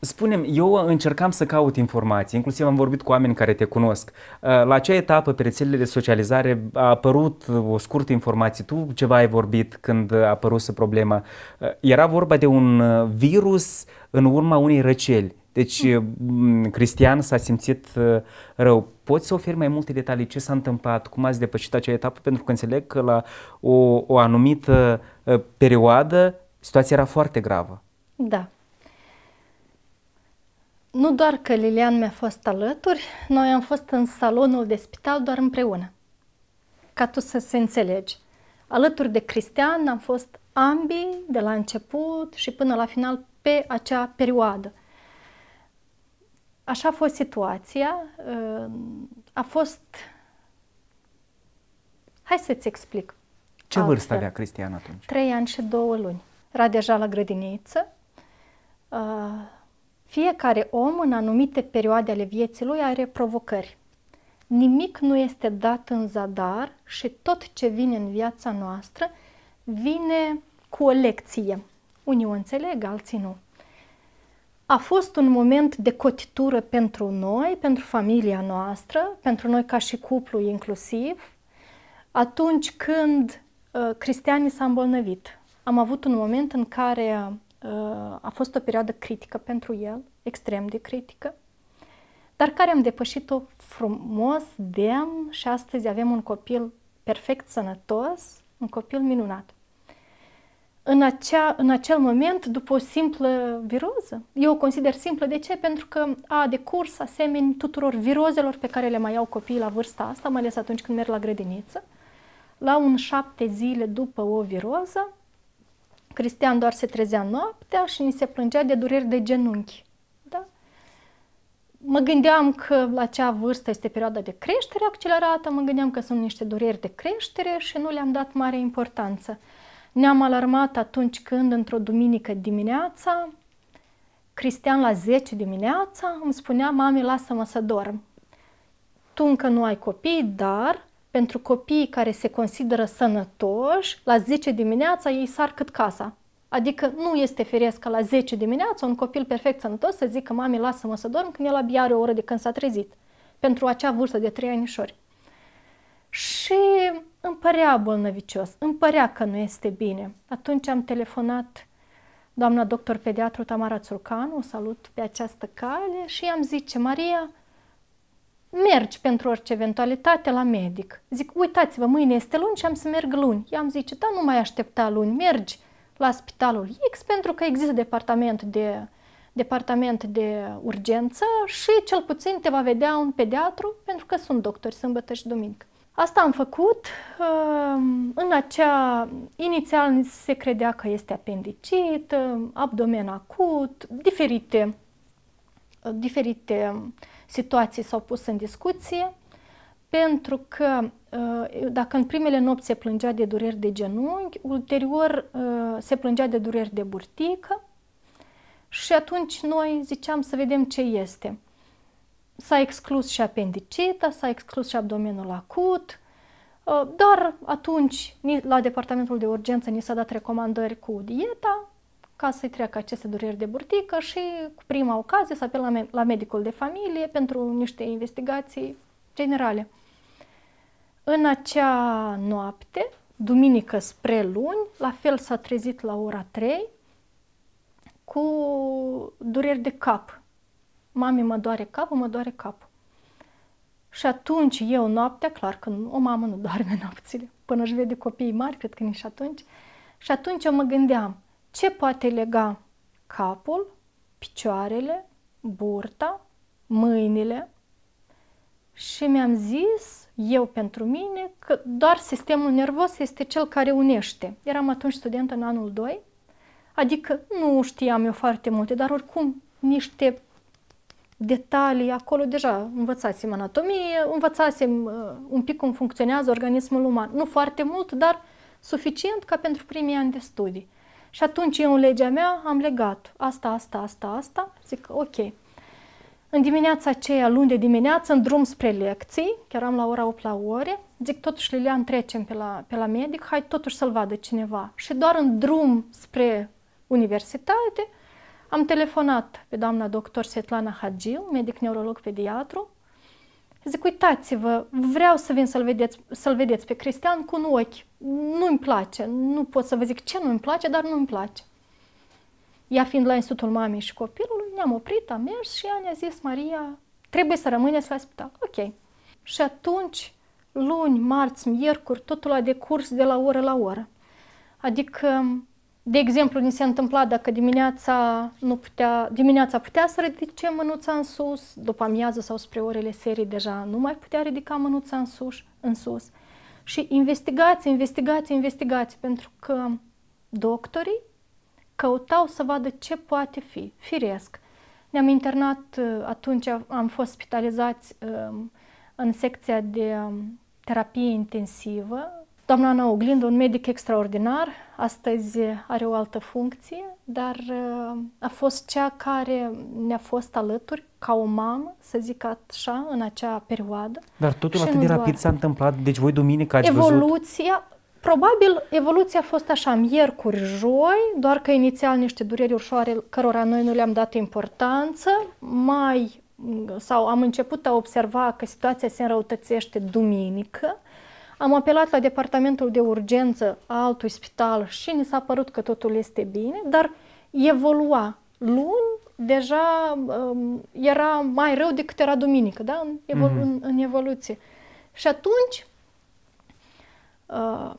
Spunem, eu încercam să caut informații, inclusiv am vorbit cu oameni care te cunosc. Uh, la acea etapă, pe rețelele de socializare, a apărut o scurtă informație. Tu ceva ai vorbit când a apărut problema. Uh, era vorba de un uh, virus în urma unei răceli. Deci, hmm. mm, Cristian s-a simțit rău. Poți să oferi mai multe detalii? Ce s-a întâmplat? Cum ați depășit acea etapă? Pentru că înțeleg că la o, o anumită perioadă situația era foarte gravă. Da. Nu doar că Lilian mi-a fost alături, noi am fost în salonul de spital doar împreună. Ca tu să se înțelegi. Alături de Cristian am fost ambii de la început și până la final pe acea perioadă. Așa a fost situația. Uh, a fost... Hai să-ți explic. Ce vârstă avea Cristian atunci? Trei ani și două luni. Era deja la grădiniță. Uh, fiecare om în anumite perioade ale vieții lui are provocări. Nimic nu este dat în zadar și tot ce vine în viața noastră vine cu o lecție. Unii o înțeleg, alții nu. A fost un moment de cotitură pentru noi, pentru familia noastră, pentru noi ca și cuplu inclusiv, atunci când uh, Cristiani s-a îmbolnăvit. Am avut un moment în care Uh, a fost o perioadă critică pentru el, extrem de critică, dar care am depășit-o frumos, demn și astăzi avem un copil perfect sănătos, un copil minunat. În, acea, în acel moment, după o simplă viroză, eu o consider simplă, de ce? Pentru că a decurs asemeni tuturor virozelor pe care le mai au copiii la vârsta asta, mai ales atunci când merg la grădiniță, la un șapte zile după o viroză, Cristian doar se trezea noaptea și ni se plângea de dureri de genunchi. Da? Mă gândeam că la acea vârstă este perioada de creștere accelerată, mă gândeam că sunt niște dureri de creștere și nu le-am dat mare importanță. Ne-am alarmat atunci când, într-o duminică dimineața, Cristian la 10 dimineața îmi spunea, mami, lasă-mă să dorm. Tu încă nu ai copii, dar pentru copiii care se consideră sănătoși, la 10 dimineața ei sar cât casa. Adică nu este firesc ca la 10 dimineața un copil perfect sănătos să zică mami lasă-mă să dorm când el abia are o oră de când s-a trezit pentru acea vârstă de 3 anișori. Și îmi părea bolnăvicios, îmi părea că nu este bine. Atunci am telefonat doamna doctor pediatru Tamara Țurcanu, o salut pe această cale și am zis ce Maria, mergi pentru orice eventualitate la medic. Zic, uitați-vă, mâine este luni și am să merg luni. I-am zice, da, nu mai aștepta luni, mergi la spitalul X pentru că există departament de, departament de urgență și cel puțin te va vedea un pediatru pentru că sunt doctori sâmbătă și duminică. Asta am făcut. Ehm, în acea, inițial se credea că este apendicit, abdomen acut, diferite, diferite situații s-au pus în discuție, pentru că uh, dacă în primele nopți se plângea de dureri de genunchi, ulterior uh, se plângea de dureri de burtică și atunci noi ziceam să vedem ce este. S-a exclus și apendicita, s-a exclus și abdomenul acut, uh, dar atunci la departamentul de urgență ni s-a dat recomandări cu dieta, ca să-i treacă aceste dureri de burtică și cu prima ocazie să apel la, la medicul de familie pentru niște investigații generale. În acea noapte, duminică spre luni, la fel s-a trezit la ora 3 cu dureri de cap. Mami, mă doare capul, mă doare capul. Și atunci eu noaptea, clar că o mamă nu doarme nopțile, până își vede copiii mari, cred că nici atunci. Și atunci eu mă gândeam, ce poate lega capul, picioarele, burta, mâinile și mi-am zis eu pentru mine că doar sistemul nervos este cel care unește. Eram atunci student în anul 2, adică nu știam eu foarte multe, dar oricum niște detalii acolo deja învățasem anatomie, învățasem uh, un pic cum funcționează organismul uman. Nu foarte mult, dar suficient ca pentru primii ani de studii. Și atunci eu în legea mea am legat asta, asta, asta, asta, zic ok. În dimineața aceea, luni de dimineață, în drum spre lecții, chiar am la ora 8 la ore, zic totuși Lilian trecem pe la, pe la medic, hai totuși să-l vadă cineva. Și doar în drum spre universitate am telefonat pe doamna doctor Svetlana Hagiu, medic neurolog pediatru, Zic, uitați-vă, vreau să vin să-l vedeți, să vedeți pe Cristian cu un ochi. Nu-mi place, nu pot să vă zic ce nu-mi place, dar nu-mi place. Ea fiind la Institutul Mamei și Copilului, ne-am oprit, am mers și ea ne-a zis, Maria, trebuie să rămâneți la spital. Ok. Și atunci, luni, marți, miercuri, totul a decurs de la oră la oră. Adică de exemplu, ni se întâmpla dacă dimineața, nu putea, dimineața putea să ridice mânuța în sus, după amiază sau spre orele serii deja nu mai putea ridica mânuța în sus. În sus. Și investigați, investigați, investigați, pentru că doctorii căutau să vadă ce poate fi, firesc. Ne-am internat, uh, atunci am fost spitalizați um, în secția de um, terapie intensivă, Doamna Ana Oglind, un medic extraordinar, astăzi are o altă funcție, dar uh, a fost cea care ne-a fost alături ca o mamă, să zic așa, în acea perioadă. Dar totul atât de rapid doar. s-a întâmplat, deci voi duminică ați Evoluția, văzut... Probabil evoluția a fost așa, miercuri, joi, doar că inițial niște dureri ușoare cărora noi nu le-am dat importanță, mai mm, sau am început a observa că situația se înrăutățește duminică, am apelat la departamentul de urgență a altui spital și ni s-a părut că totul este bine, dar evolua luni deja um, era mai rău decât era duminică, da? în, evolu- mm-hmm. în, în evoluție. Și atunci, uh,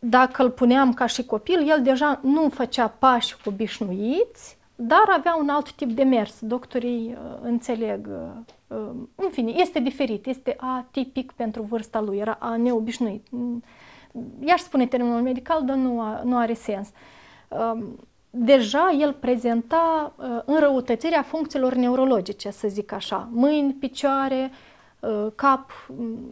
dacă îl puneam ca și copil, el deja nu făcea pași obișnuiți, dar avea un alt tip de mers. Doctorii uh, înțeleg, uh, uh, în fine, este diferit, este atipic pentru vârsta lui, era a neobișnuit. Mm, i-aș spune termenul medical, dar nu, a, nu are sens. Um, deja el prezenta înrăutățirea funcțiilor neurologice, să zic așa, mâini, picioare, Uh, cap,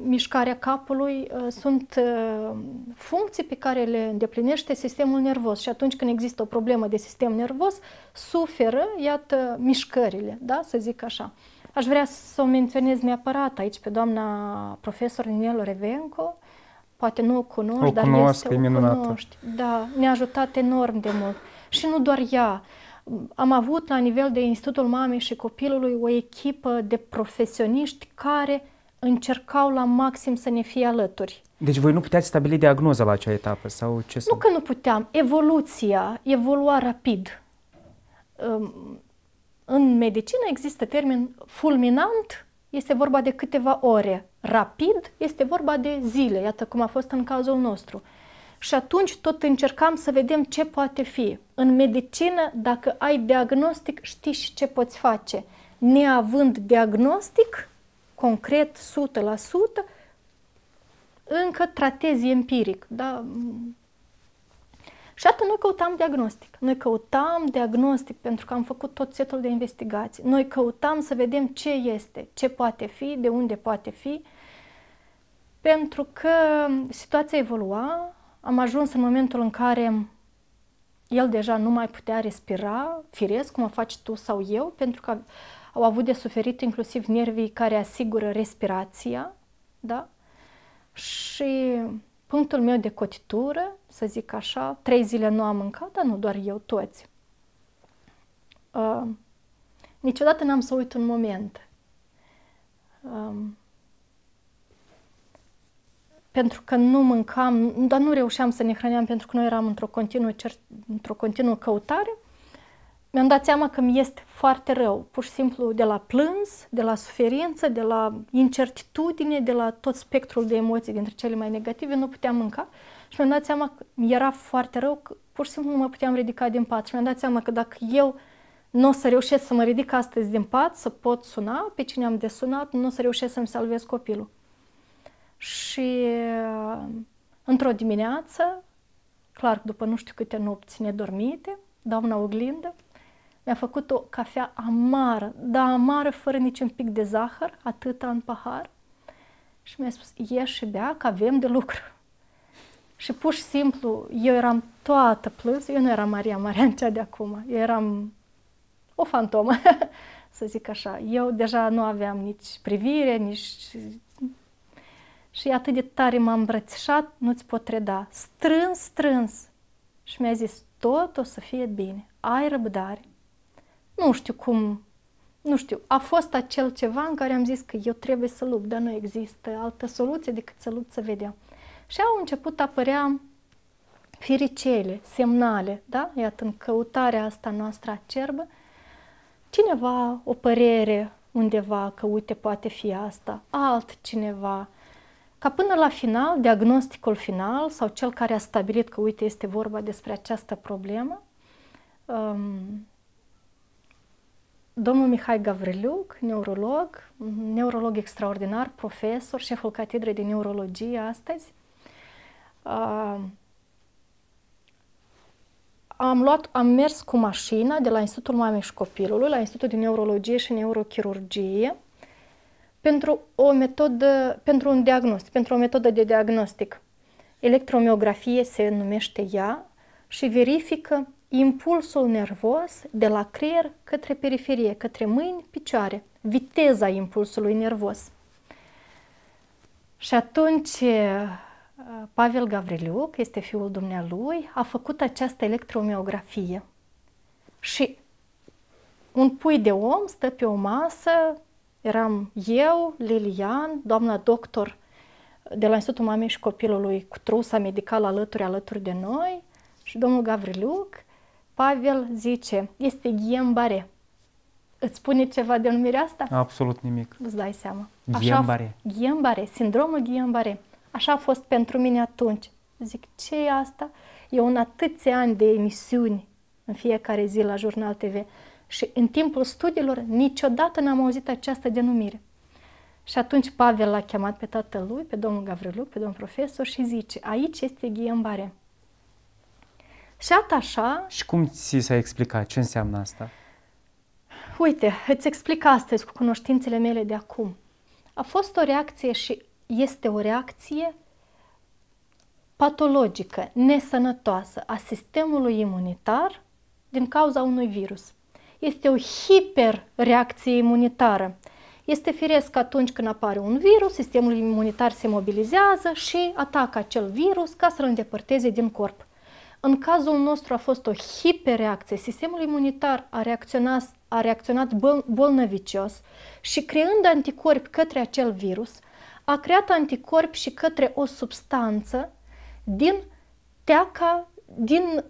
mișcarea capului, uh, sunt uh, funcții pe care le îndeplinește sistemul nervos și atunci când există o problemă de sistem nervos, suferă, iată, mișcările, da? să zic așa. Aș vrea să o menționez neapărat aici pe doamna profesor Ninelo Revenco, poate nu o cunoști, o cunosc, dar este, o minunată. cunoști. Da, ne-a ajutat enorm de mult. Și nu doar ea, am avut la nivel de Institutul Mamei și Copilului o echipă de profesioniști care încercau la maxim să ne fie alături. Deci voi nu puteați stabili diagnoza la acea etapă? sau ce? Nu că nu puteam. Evoluția evolua rapid. În medicină există termen fulminant, este vorba de câteva ore. Rapid este vorba de zile, iată cum a fost în cazul nostru și atunci tot încercam să vedem ce poate fi. În medicină, dacă ai diagnostic, știi și ce poți face. Neavând diagnostic, concret 100%, încă tratezi empiric, da? Și atunci noi căutam diagnostic. Noi căutam diagnostic pentru că am făcut tot setul de investigații. Noi căutam să vedem ce este, ce poate fi, de unde poate fi, pentru că situația evolua, am ajuns în momentul în care el deja nu mai putea respira, firesc, cum o faci tu sau eu, pentru că au avut de suferit inclusiv nervii care asigură respirația, da? Și punctul meu de cotitură, să zic așa, trei zile nu am mâncat, dar nu doar eu, toți. Uh, niciodată n-am să uit un moment. Um, pentru că nu mâncam, dar nu reușeam să ne hrăneam pentru că noi eram într-o continuă, într-o continuă căutare, mi-am dat seama că mi este foarte rău, pur și simplu de la plâns, de la suferință, de la incertitudine, de la tot spectrul de emoții dintre cele mai negative, nu puteam mânca și mi-am dat seama că era foarte rău, că pur și simplu nu mă puteam ridica din pat și mi-am dat seama că dacă eu nu o să reușesc să mă ridic astăzi din pat, să pot suna pe cine am de sunat, nu o să reușesc să-mi salvez copilul și uh, într-o dimineață, clar după nu știu câte nopți nedormite, doamna oglindă mi-a făcut o cafea amară, dar amară fără niciun pic de zahăr, atâta în pahar. Și mi-a spus, ieși și bea că avem de lucru. Și pur și simplu, eu eram toată plâns, eu nu eram Maria Marian cea de acum, eu eram o fantomă, să zic așa. Eu deja nu aveam nici privire, nici și atât de tare m-am îmbrățișat, nu-ți pot reda. Strâns, strâns. Și mi-a zis, tot o să fie bine, ai răbdare. Nu știu cum, nu știu, a fost acel ceva în care am zis că eu trebuie să lupt, dar nu există altă soluție decât să lupt să vedem. Și au început apărea firicele, semnale, da? Iată, în căutarea asta noastră acerbă, cineva o părere undeva că uite poate fi asta, altcineva, ca până la final, diagnosticul final sau cel care a stabilit că, uite, este vorba despre această problemă, um, domnul Mihai Gavriluc, neurolog, neurolog extraordinar, profesor, șeful catedrei de neurologie astăzi, um, am, luat, am mers cu mașina de la Institutul Mamei și Copilului, la Institutul de Neurologie și Neurochirurgie, pentru o metodă, pentru un diagnostic, pentru o metodă de diagnostic. Electromiografie se numește ea și verifică impulsul nervos de la creier către periferie, către mâini, picioare, viteza impulsului nervos. Și atunci uh, Pavel Gavriliuc, este fiul dumnealui, a făcut această electromiografie. Și un pui de om stă pe o masă Eram eu, Lilian, doamna doctor de la Institutul Mamei și Copilului cu trusa medicală alături, alături de noi și domnul Gavriluc. Pavel zice, este ghembare. Îți spune ceva de numirea asta? Absolut nimic. Îți dai seama. Ghembare. Așa, ghembare, sindromul ghembare. Așa a fost pentru mine atunci. Zic, ce e asta? Eu în atâția ani de emisiuni în fiecare zi la Jurnal TV și în timpul studiilor niciodată n-am auzit această denumire. Și atunci Pavel l-a chemat pe tatăl lui, pe domnul Gavriluc, pe domnul profesor și zice, aici este ghiembare. Și așa... Și cum ți s-a explicat? Ce înseamnă asta? Uite, îți explic astăzi cu cunoștințele mele de acum. A fost o reacție și este o reacție patologică, nesănătoasă a sistemului imunitar din cauza unui virus este o hiperreacție imunitară. Este firesc că atunci când apare un virus, sistemul imunitar se mobilizează și atacă acel virus ca să-l îndepărteze din corp. În cazul nostru a fost o hiperreacție. Sistemul imunitar a reacționat, a reacționat bol bolnăvicios și creând anticorpi către acel virus, a creat anticorpi și către o substanță din teaca, din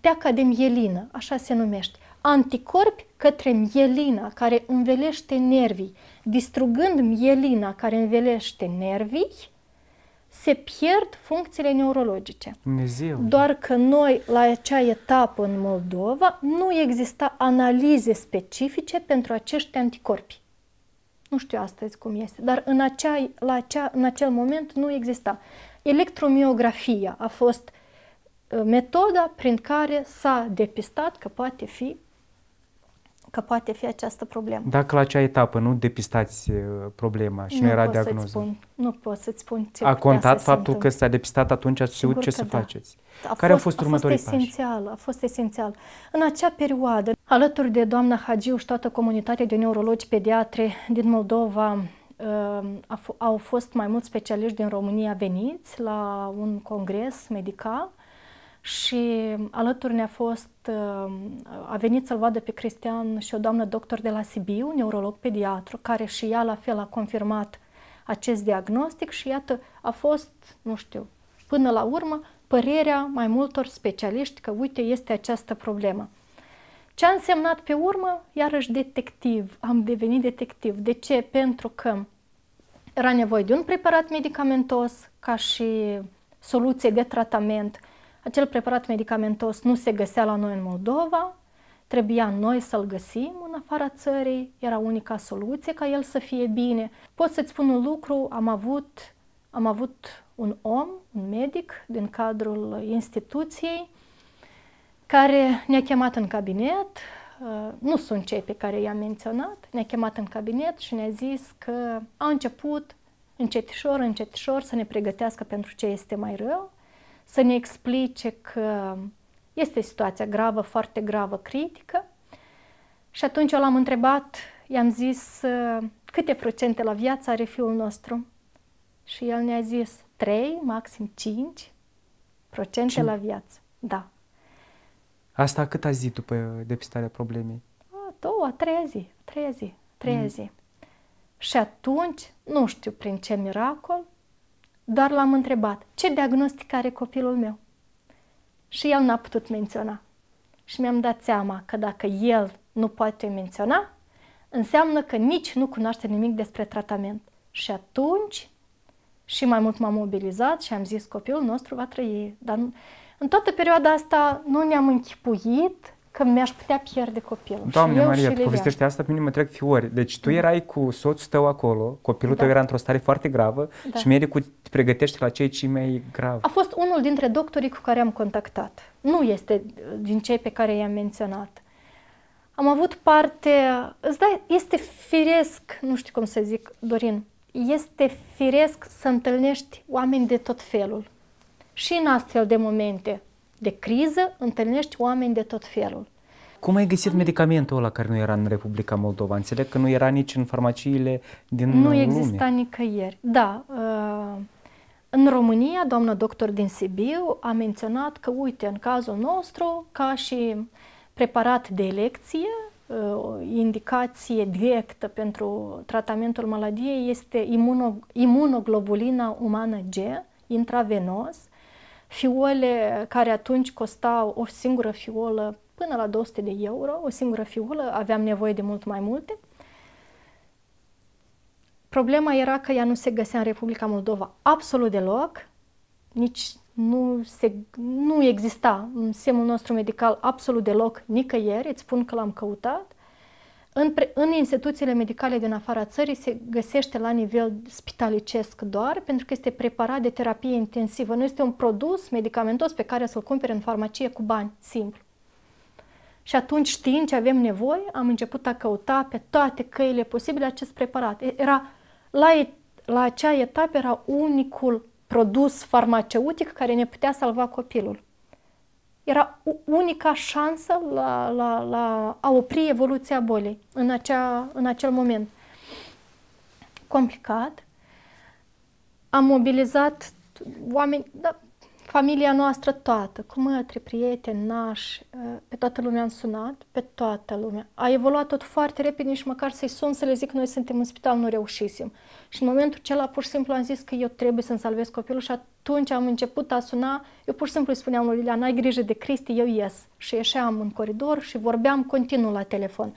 teaca de mielină, așa se numește, anticorpi către mielina care învelește nervii. Distrugând mielina care învelește nervii, se pierd funcțiile neurologice. Dumnezeu. Doar că noi, la acea etapă în Moldova, nu exista analize specifice pentru acești anticorpi. Nu știu astăzi cum este, dar în, acea, la acea, în acel moment nu exista. Electromiografia a fost uh, Uh, metoda prin care s-a depistat că poate fi că poate fi această problemă. Dacă la acea etapă nu depistați uh, problema și nu, nu era diagnoză? Spun, nu pot să-ți spun ce A contat faptul că s-a depistat atunci, ați știut ce să da. faceți? A fost, au fost următorii A fost esențial, a fost esențial. În acea perioadă, alături de doamna Hagiu și toată comunitatea de neurologi pediatri din Moldova, uh, au fost mai mulți specialiști din România veniți la un congres medical și alături ne-a fost, uh, a venit să-l vadă pe Cristian și o doamnă doctor de la Sibiu, neurolog pediatru, care și ea la fel a confirmat acest diagnostic și iată a fost, nu știu, până la urmă, părerea mai multor specialiști că uite este această problemă. Ce a însemnat pe urmă? Iarăși detectiv, am devenit detectiv. De ce? Pentru că era nevoie de un preparat medicamentos ca și soluție de tratament, acel preparat medicamentos nu se găsea la noi în Moldova, trebuia noi să-l găsim în afara țării, era unica soluție ca el să fie bine. Pot să-ți spun un lucru, am avut, am avut un om, un medic din cadrul instituției, care ne-a chemat în cabinet, uh, nu sunt cei pe care i-am menționat, ne-a chemat în cabinet și ne-a zis că au început încetișor, încetișor să ne pregătească pentru ce este mai rău să ne explice că este situația gravă, foarte gravă, critică. Și atunci eu l-am întrebat, i-am zis uh, câte procente la viață are fiul nostru. Și el ne-a zis 3, maxim 5 procente 5? la viață. Da. Asta cât a zi după depistarea problemei? A, doua, a treia zi, a treia zi, a treia mm. zi. Și atunci, nu știu prin ce miracol, doar l-am întrebat, ce diagnostic are copilul meu? Și el n-a putut menționa. Și mi-am dat seama că dacă el nu poate menționa, înseamnă că nici nu cunoaște nimic despre tratament. Și atunci și mai mult m-am mobilizat și am zis copilul nostru va trăi. Dar în toată perioada asta nu ne-am închipuit că mi-aș putea pierde copilul. Doamne Maria, tu povestești asta, pe mine mă trec fiori. Deci tu mm. erai cu soțul tău acolo, copilul da. tău era într-o stare foarte gravă da. și medicul te pregătește la cei ce mai grav. A fost unul dintre doctorii cu care am contactat. Nu este uh, din cei pe care i-am menționat. Am avut parte, îți dai, este firesc, nu știu cum să zic, Dorin, este firesc să întâlnești oameni de tot felul. Și în astfel de momente, de criză, întâlnești oameni de tot felul. Cum ai găsit medicamentul ăla care nu era în Republica Moldova? Înțeleg că nu era nici în farmaciile din Nu lume. exista nicăieri. Da, uh, în România, doamna doctor din Sibiu a menționat că, uite, în cazul nostru, ca și preparat de elecție, uh, indicație directă pentru tratamentul maladiei este imunoglobulina umană G, intravenos, fiole care atunci costau o singură fiolă până la 200 de euro, o singură fiolă, aveam nevoie de mult mai multe. Problema era că ea nu se găsea în Republica Moldova absolut deloc, nici nu, se, nu exista în semnul nostru medical absolut deloc nicăieri, îți spun că l-am căutat în, pre, în instituțiile medicale din afara țării se găsește la nivel spitalicesc doar pentru că este preparat de terapie intensivă. Nu este un produs medicamentos pe care să-l cumpere în farmacie cu bani, simplu. Și atunci, știind ce avem nevoie, am început a căuta pe toate căile posibile acest preparat. Era, la, la acea etapă era unicul produs farmaceutic care ne putea salva copilul era unica șansă la, la, la a opri evoluția bolii în, acea, în acel moment. Complicat. Am mobilizat oameni, dar familia noastră toată, cu mătri, prieteni, nași, ă, pe toată lumea am sunat, pe toată lumea. A evoluat tot foarte repede, nici măcar să-i sun să le zic noi suntem în spital, nu reușisem. Și în momentul acela pur și simplu am zis că eu trebuie să-mi salvez copilul și atunci am început a suna, eu pur și simplu îi spuneam lui Lilian, ai grijă de Cristi, eu ies. Și ieșeam în coridor și vorbeam continuu la telefon.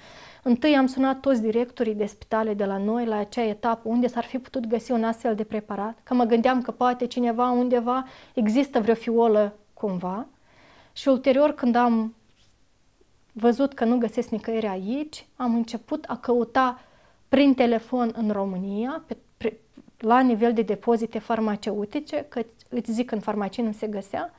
Întâi am sunat toți directorii de spitale de la noi la acea etapă unde s-ar fi putut găsi un astfel de preparat, că mă gândeam că poate cineva undeva există vreo fiolă cumva. Și ulterior, când am văzut că nu găsesc nicăieri aici, am început a căuta prin telefon în România, pe, pre, la nivel de depozite farmaceutice, că îți zic în farmacie nu se găsea,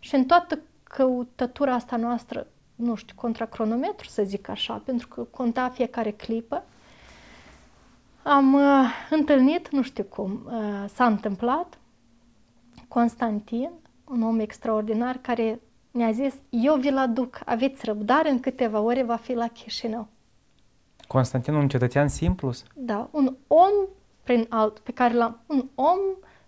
și în toată căutătura asta noastră nu știu, contra cronometru, să zic așa, pentru că conta fiecare clipă. Am uh, întâlnit, nu știu cum, uh, s-a întâmplat, Constantin, un om extraordinar care mi-a zis, eu vi-l aduc, aveți răbdare, în câteva ore va fi la Chișinău. Constantin, un cetățean simplu? Da, un om prin alt, pe care l-am, un om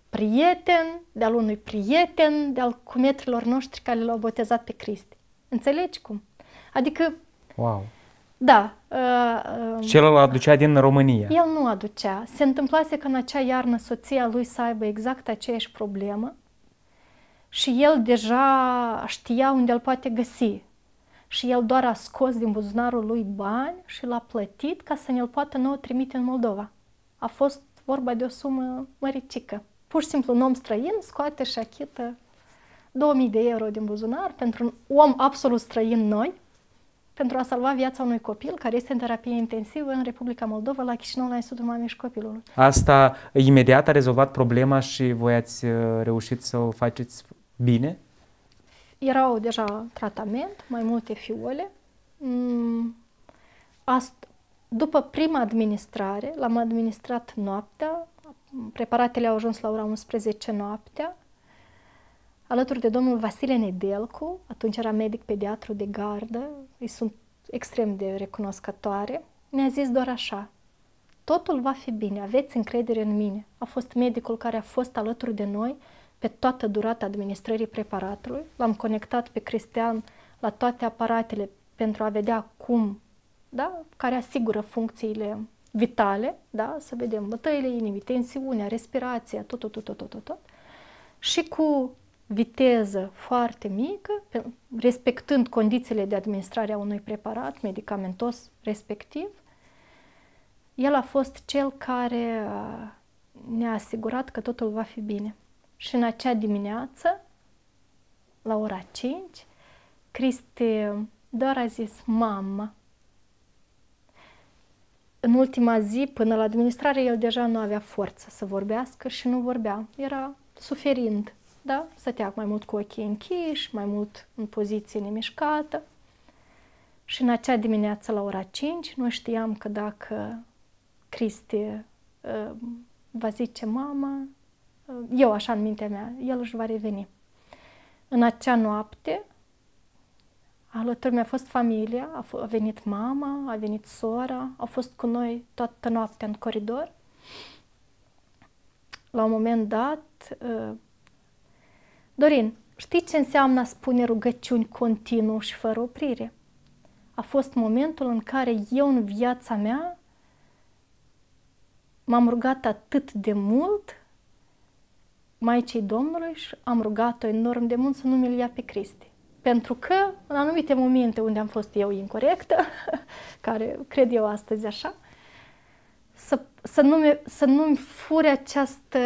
prieten, de-al unui prieten, de-al cumetrilor noștri care l-au botezat pe Cristi. Înțelegi cum? Adică... Wow! Da. Uh, uh, um, îl aducea din România. El nu aducea. Se întâmplase că în acea iarnă soția lui să aibă exact aceeași problemă și el deja știa unde îl poate găsi. Și el doar a scos din buzunarul lui bani și l-a plătit ca să ne-l poată nouă trimite în Moldova. A fost vorba de o sumă măricică. Pur și simplu un om străin scoate și achită 2000 de euro din buzunar pentru un om absolut străin noi, pentru a salva viața unui copil care este în terapie intensivă în Republica Moldova, la Chișinău, la Institutul Mamei și Copilului. Asta imediat a rezolvat problema și voi ați uh, reușit să o faceți bine? Erau deja tratament, mai multe fiole. Mm, după prima administrare, l-am administrat noaptea, preparatele au ajuns la ora 11 noaptea, alături de domnul Vasile Nedelcu, atunci era medic pediatru de gardă, îi sunt extrem de recunoscătoare, ne a zis doar așa, totul va fi bine, aveți încredere în mine. A fost medicul care a fost alături de noi pe toată durata administrării preparatului. L-am conectat pe Cristian la toate aparatele pentru a vedea cum, da, care asigură funcțiile vitale, da, să vedem bătăile inimii, tensiunea, respirația, tot, tot, tot, tot, tot, tot. Și cu viteză foarte mică, respectând condițiile de administrare a unui preparat medicamentos respectiv, el a fost cel care ne-a asigurat că totul va fi bine. Și în acea dimineață, la ora 5, Cristi doar a zis, mamă, În ultima zi, până la administrare, el deja nu avea forță să vorbească și nu vorbea. Era suferind da? stătea mai mult cu ochii închiși, mai mult în poziție nemișcată. Și în acea dimineață, la ora 5, noi știam că dacă Cristi uh, va zice mama, uh, eu așa în mintea mea, el își va reveni. În acea noapte, alături mi-a fost familia, a, f- a venit mama, a venit sora, au fost cu noi toată noaptea în coridor. La un moment dat, uh, Dorin, știi ce înseamnă a spune rugăciuni continuu și fără oprire? A fost momentul în care eu în viața mea m-am rugat atât de mult Maicii Domnului și am rugat-o enorm de mult să nu mi-l ia pe Cristi. Pentru că în anumite momente unde am fost eu incorrectă, care cred eu astăzi așa, să, să, nu-mi, să nu-mi fure această...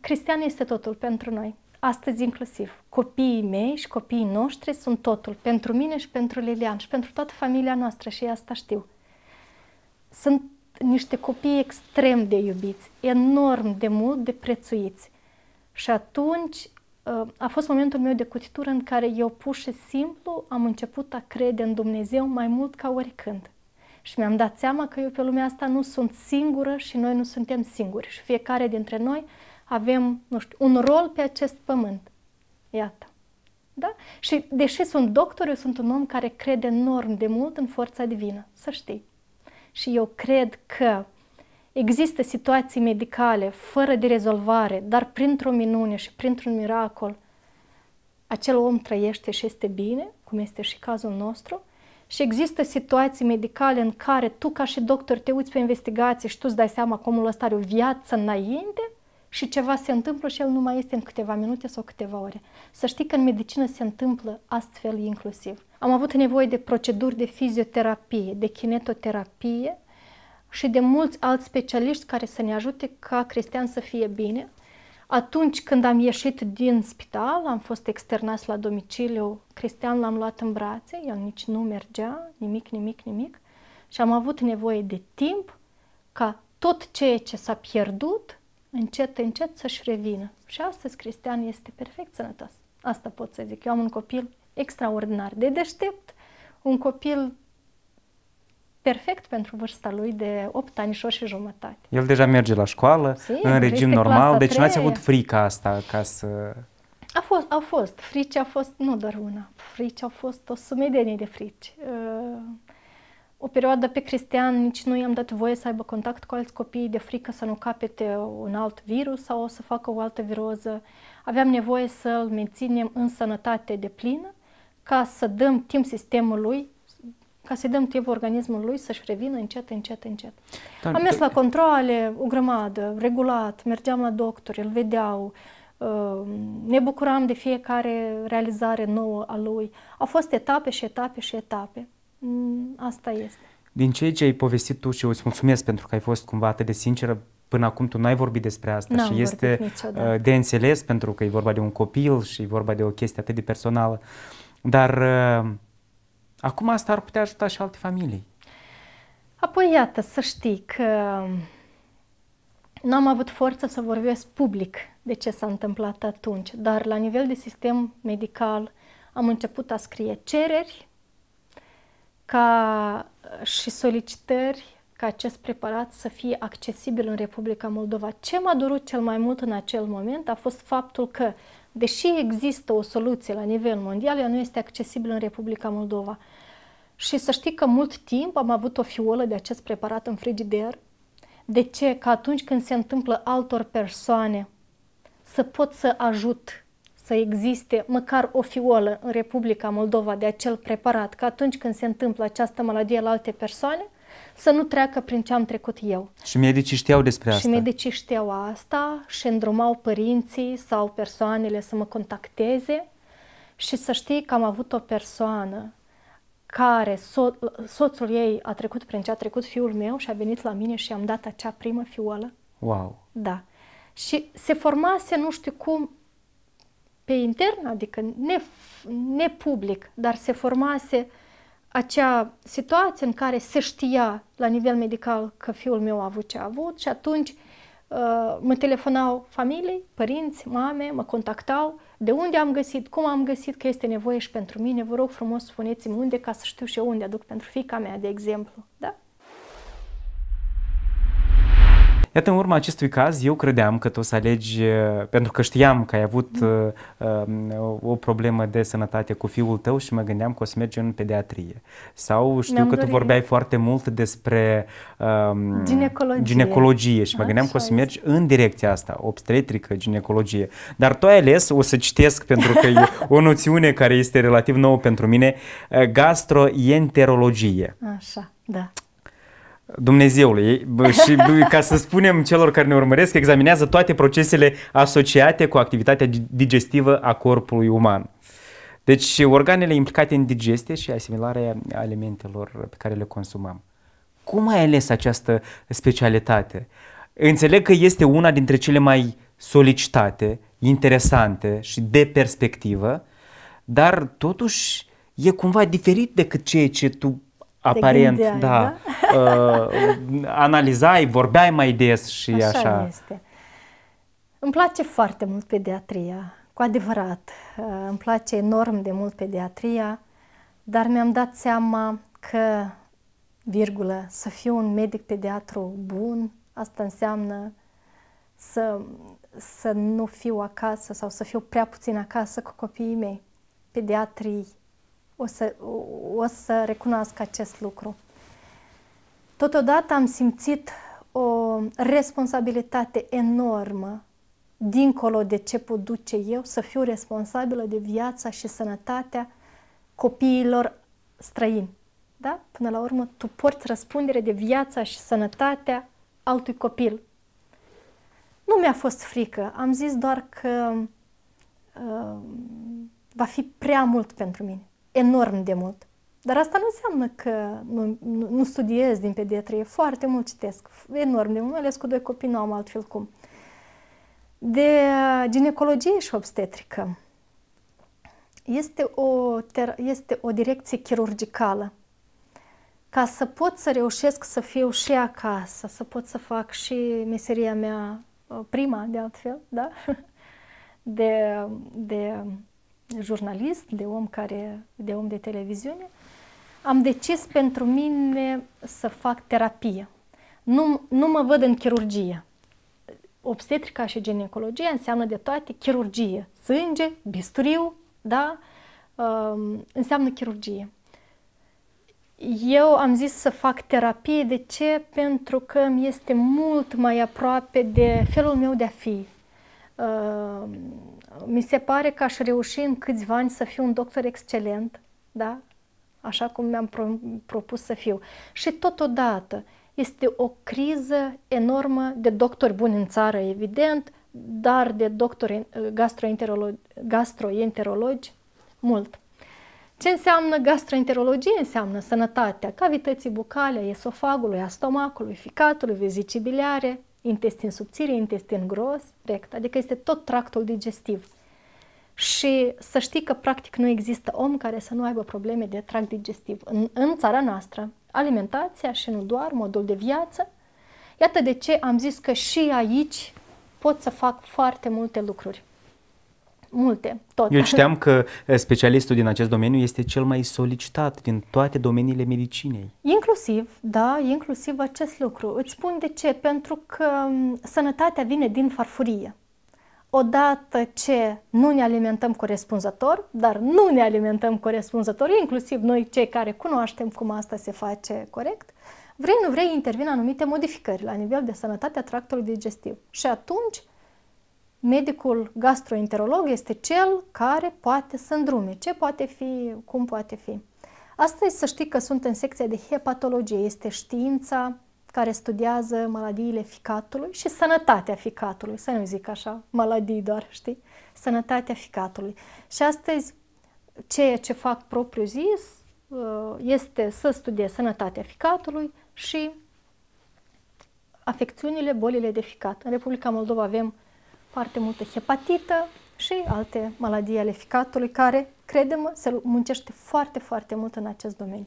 Cristian este totul pentru noi astăzi inclusiv. Copiii mei și copiii noștri sunt totul, pentru mine și pentru Lilian și pentru toată familia noastră și asta știu. Sunt niște copii extrem de iubiți, enorm de mult de prețuiți. Și atunci ă, a fost momentul meu de cutitură în care eu pur și simplu am început a crede în Dumnezeu mai mult ca oricând. Și mi-am dat seama că eu pe lumea asta nu sunt singură și noi nu suntem singuri. Și fiecare dintre noi avem, nu știu, un rol pe acest pământ. Iată. Da? Și deși sunt doctor, eu sunt un om care crede enorm de mult în forța divină, să știi. Și eu cred că există situații medicale fără de rezolvare, dar printr-o minune și printr-un miracol, acel om trăiește și este bine, cum este și cazul nostru, și există situații medicale în care tu ca și doctor te uiți pe investigații și tu îți dai seama că omul ăsta are o viață înainte, și ceva se întâmplă și el nu mai este în câteva minute sau câteva ore. Să știi că în medicină se întâmplă astfel inclusiv. Am avut nevoie de proceduri de fizioterapie, de kinetoterapie și de mulți alți specialiști care să ne ajute ca Cristian să fie bine. Atunci când am ieșit din spital, am fost externați la domiciliu, Cristian l-am luat în brațe, el nici nu mergea, nimic, nimic, nimic. Și am avut nevoie de timp ca tot ceea ce s-a pierdut încet, încet să-și revină. Și astăzi Cristian este perfect sănătos. Asta pot să zic. Eu am un copil extraordinar de deștept, un copil perfect pentru vârsta lui de 8 ani și jumătate. El deja merge la școală, Sim, în regim normal, deci n-ați avut frica asta ca să... A fost, a fost. Frici a fost, nu doar una. Frici au fost o sumedenie de frici. O perioadă pe Cristian nici nu i-am dat voie să aibă contact cu alți copii de frică să nu capete un alt virus sau să facă o altă viroză. Aveam nevoie să-l menținem în sănătate de plină ca să dăm timp sistemului ca să-i dăm timp organismului să-și revină încet, încet, încet. Dar Am mers la controle o grămadă, regulat, mergeam la doctor, îl vedeau, uh, ne bucuram de fiecare realizare nouă a lui. Au fost etape și etape și etape. Mm, asta este. Din ceea ce ai povestit tu și eu îți mulțumesc pentru că ai fost cumva atât de sinceră, până acum tu n-ai vorbit despre asta N-am și este niciodată. Uh, de înțeles pentru că e vorba de un copil și e vorba de o chestie atât de personală. Dar uh, acum asta ar putea ajuta și alte familii. Apoi, iată, să știi că n am avut forță să vorbesc public de ce s-a întâmplat atunci, dar la nivel de sistem medical am început a scrie cereri ca uh, și solicitări ca acest preparat să fie accesibil în Republica Moldova. Ce m-a durut cel mai mult în acel moment a fost faptul că, deși există o soluție la nivel mondial, ea nu este accesibilă în Republica Moldova. Și să știi că mult timp am avut o fiolă de acest preparat în frigider. De ce? Că atunci când se întâmplă altor persoane să pot să ajut să existe măcar o fiolă în Republica Moldova de acel preparat, că atunci când se întâmplă această maladie la alte persoane, să nu treacă prin ce am trecut eu. Și medicii știau despre asta. Și medicii știau asta și îndrumau părinții sau persoanele să mă contacteze și să știi că am avut o persoană care so- soțul ei a trecut prin ce a trecut fiul meu și a venit la mine și am dat acea primă fiolă. Wow! Da. Și se formase, nu știu cum, pe intern, adică nepublic, dar se formase acea situație în care se știa la nivel medical că fiul meu a avut ce a avut și atunci uh, mă telefonau familii, părinți, mame, mă contactau de unde am găsit, cum am găsit că este nevoie și pentru mine, vă rog frumos spuneți-mi unde ca să știu și eu unde aduc pentru fica mea, de exemplu. Da? Iată, în urma acestui caz, eu credeam că tu o să alegi, eh, pentru că știam că ai avut uh, o problemă de sănătate cu fiul tău și mă gândeam că o să mergi în pediatrie. Sau știu Mi-am că dorit. tu vorbeai foarte mult despre um, ginecologie. ginecologie și mă gândeam Așa că o să mergi în direcția asta, obstetrică, ginecologie. Dar tu ai ales, o să citesc pentru că e o noțiune care este relativ nouă pentru mine, gastroenterologie. Așa, da. Dumnezeului. Și ca să spunem celor care ne urmăresc, examinează toate procesele asociate cu activitatea digestivă a corpului uman. Deci organele implicate în digestie și asimilarea alimentelor pe care le consumăm. Cum ai ales această specialitate? Înțeleg că este una dintre cele mai solicitate, interesante și de perspectivă, dar totuși e cumva diferit decât ceea ce tu aparent, gândeai, da, da? uh, analizai, vorbeai mai des și așa. Așa este. Îmi place foarte mult pediatria, cu adevărat. Uh, îmi place enorm de mult pediatria, dar mi-am dat seama că, virgulă, să fiu un medic pediatru bun, asta înseamnă să, să nu fiu acasă sau să fiu prea puțin acasă cu copiii mei. Pediatrii o să, o să recunoască acest lucru. Totodată am simțit o responsabilitate enormă, dincolo de ce pot duce eu, să fiu responsabilă de viața și sănătatea copiilor străini. Da? Până la urmă, tu porți răspundere de viața și sănătatea altui copil. Nu mi-a fost frică, am zis doar că uh, va fi prea mult pentru mine enorm de mult. Dar asta nu înseamnă că nu, nu, nu studiez din pediatrie. Foarte mult citesc, enorm de mult, ales cu doi copii, nu am altfel cum. De ginecologie și obstetrică. Este o, este o direcție chirurgicală. Ca să pot să reușesc să fiu și acasă, să pot să fac și meseria mea uh, prima, de altfel, da? De, de jurnalist, de om, care, de om de televiziune, am decis pentru mine să fac terapie. Nu, nu mă văd în chirurgie. Obstetrica și ginecologia înseamnă de toate chirurgie. Sânge, bisturiu, da? Um, înseamnă chirurgie. Eu am zis să fac terapie. De ce? Pentru că mi este mult mai aproape de felul meu de a fi. Um, mi se pare că aș reuși în câțiva ani să fiu un doctor excelent, da? Așa cum mi-am pro propus să fiu. Și totodată este o criză enormă de doctori buni în țară, evident, dar de doctori gastroenterologi, gastroenterologi mult. Ce înseamnă gastroenterologie? Înseamnă sănătatea cavității bucale, esofagului, a stomacului, ficatului, vezicii biliare, intestin subțire, intestin gros, rect, adică este tot tractul digestiv. Și să știi că practic nu există om care să nu aibă probleme de tract digestiv. În, în țara noastră, alimentația și nu doar, modul de viață. Iată de ce am zis că și aici pot să fac foarte multe lucruri multe, tot. Eu știam că eh, specialistul din acest domeniu este cel mai solicitat din toate domeniile medicinei. Inclusiv, da, inclusiv acest lucru. Îți spun de ce, pentru că mm, sănătatea vine din farfurie. Odată ce nu ne alimentăm corespunzător, dar nu ne alimentăm corespunzător, inclusiv noi cei care cunoaștem cum asta se face corect, vrei nu vrei intervin anumite modificări la nivel de sănătate a tractului digestiv. Și atunci medicul gastroenterolog este cel care poate să îndrume ce poate fi, cum poate fi. Asta e să știi că sunt în secția de hepatologie, este știința care studiază maladiile ficatului și sănătatea ficatului, să nu zic așa, maladii doar, știi? Sănătatea ficatului. Și astăzi, ceea ce fac propriu zis uh, este să studiez sănătatea ficatului și afecțiunile, bolile de ficat. În Republica Moldova avem foarte multă hepatită și alte maladii ale ficatului, care, credem, se muncește foarte, foarte mult în acest domeniu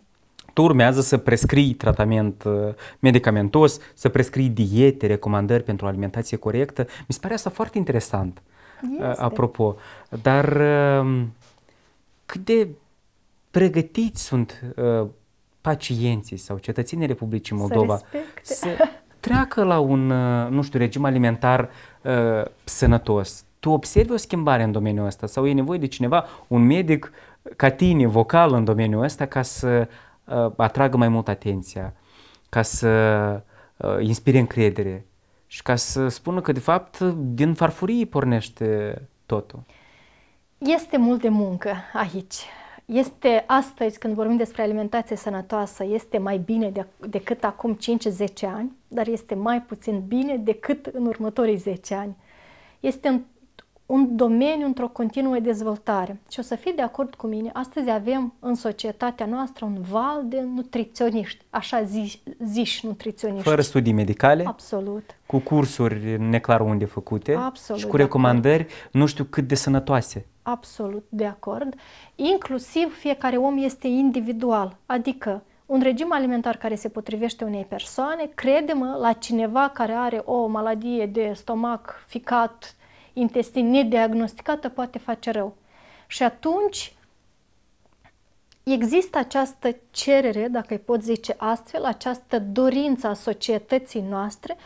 tu urmează să prescrii tratament uh, medicamentos, să prescrii diete, recomandări pentru alimentație corectă. Mi se pare asta foarte interesant, uh, este. apropo. Dar uh, cât de pregătiți sunt pacienții sau cetățenii Republicii Moldova să respecte, să, treacă la un, uh, nu știu, regim alimentar uh, sănătos. Tu observi o schimbare în domeniul ăsta sau e nevoie de cineva, un medic ca tine, vocal în domeniul ăsta, ca să uh, atragă mai mult atenția, ca să uh, inspire încredere și ca să spună că, de fapt, din farfurii pornește totul. Este multă muncă aici este astăzi, când vorbim despre alimentație sănătoasă, este mai bine de, decât acum 5-10 ani, dar este mai puțin bine decât în următorii 10 ani. Este un, un domeniu într-o continuă dezvoltare și o să fii de acord cu mine, astăzi avem în societatea noastră un val de nutriționiști, așa zi, ziși nutriționiști. Fără studii medicale? Absolut. Cu cursuri neclar unde făcute Absolut, și cu recomandări, nu știu cât de sănătoase absolut de acord, inclusiv fiecare om este individual, adică un regim alimentar care se potrivește unei persoane, credem la cineva care are o maladie de stomac ficat, intestin nediagnosticată, poate face rău. Și atunci există această cerere, dacă îi pot zice astfel, această dorință a societății noastre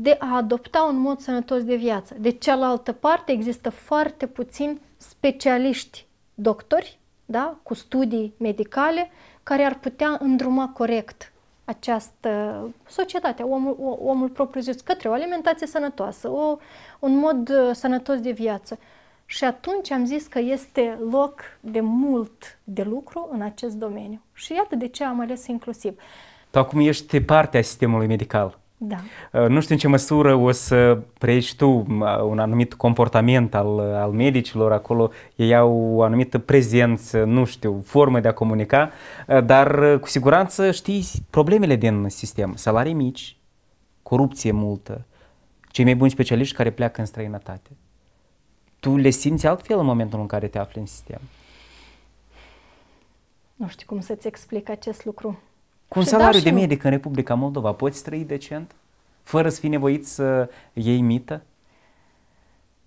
de a adopta un mod sănătos de viață. De cealaltă parte, există foarte puțini specialiști doctori da, cu studii medicale care ar putea îndruma corect această societate, omul, omul propriu-zis, către o alimentație sănătoasă, o, un mod uh, sănătos de viață. Și atunci am zis că este loc de mult de lucru în acest domeniu. Și iată de ce am ales inclusiv. Tu acum ești parte a sistemului medical. Da. Ă, nu știu în ce măsură o să preiești tu un anumit comportament al, al medicilor acolo, ei au o anumită prezență, nu știu, formă de a comunica, ă, dar ă, cu siguranță știi problemele din sistem, salarii mici, corupție multă, cei mai buni specialiști care pleacă în străinătate. Tu le simți altfel în momentul în care te afli în sistem. Nu știu cum să-ți explic acest lucru. Cu un și salariu da, de medic în Republica Moldova poți trăi decent? Fără să fii nevoit să iei mită?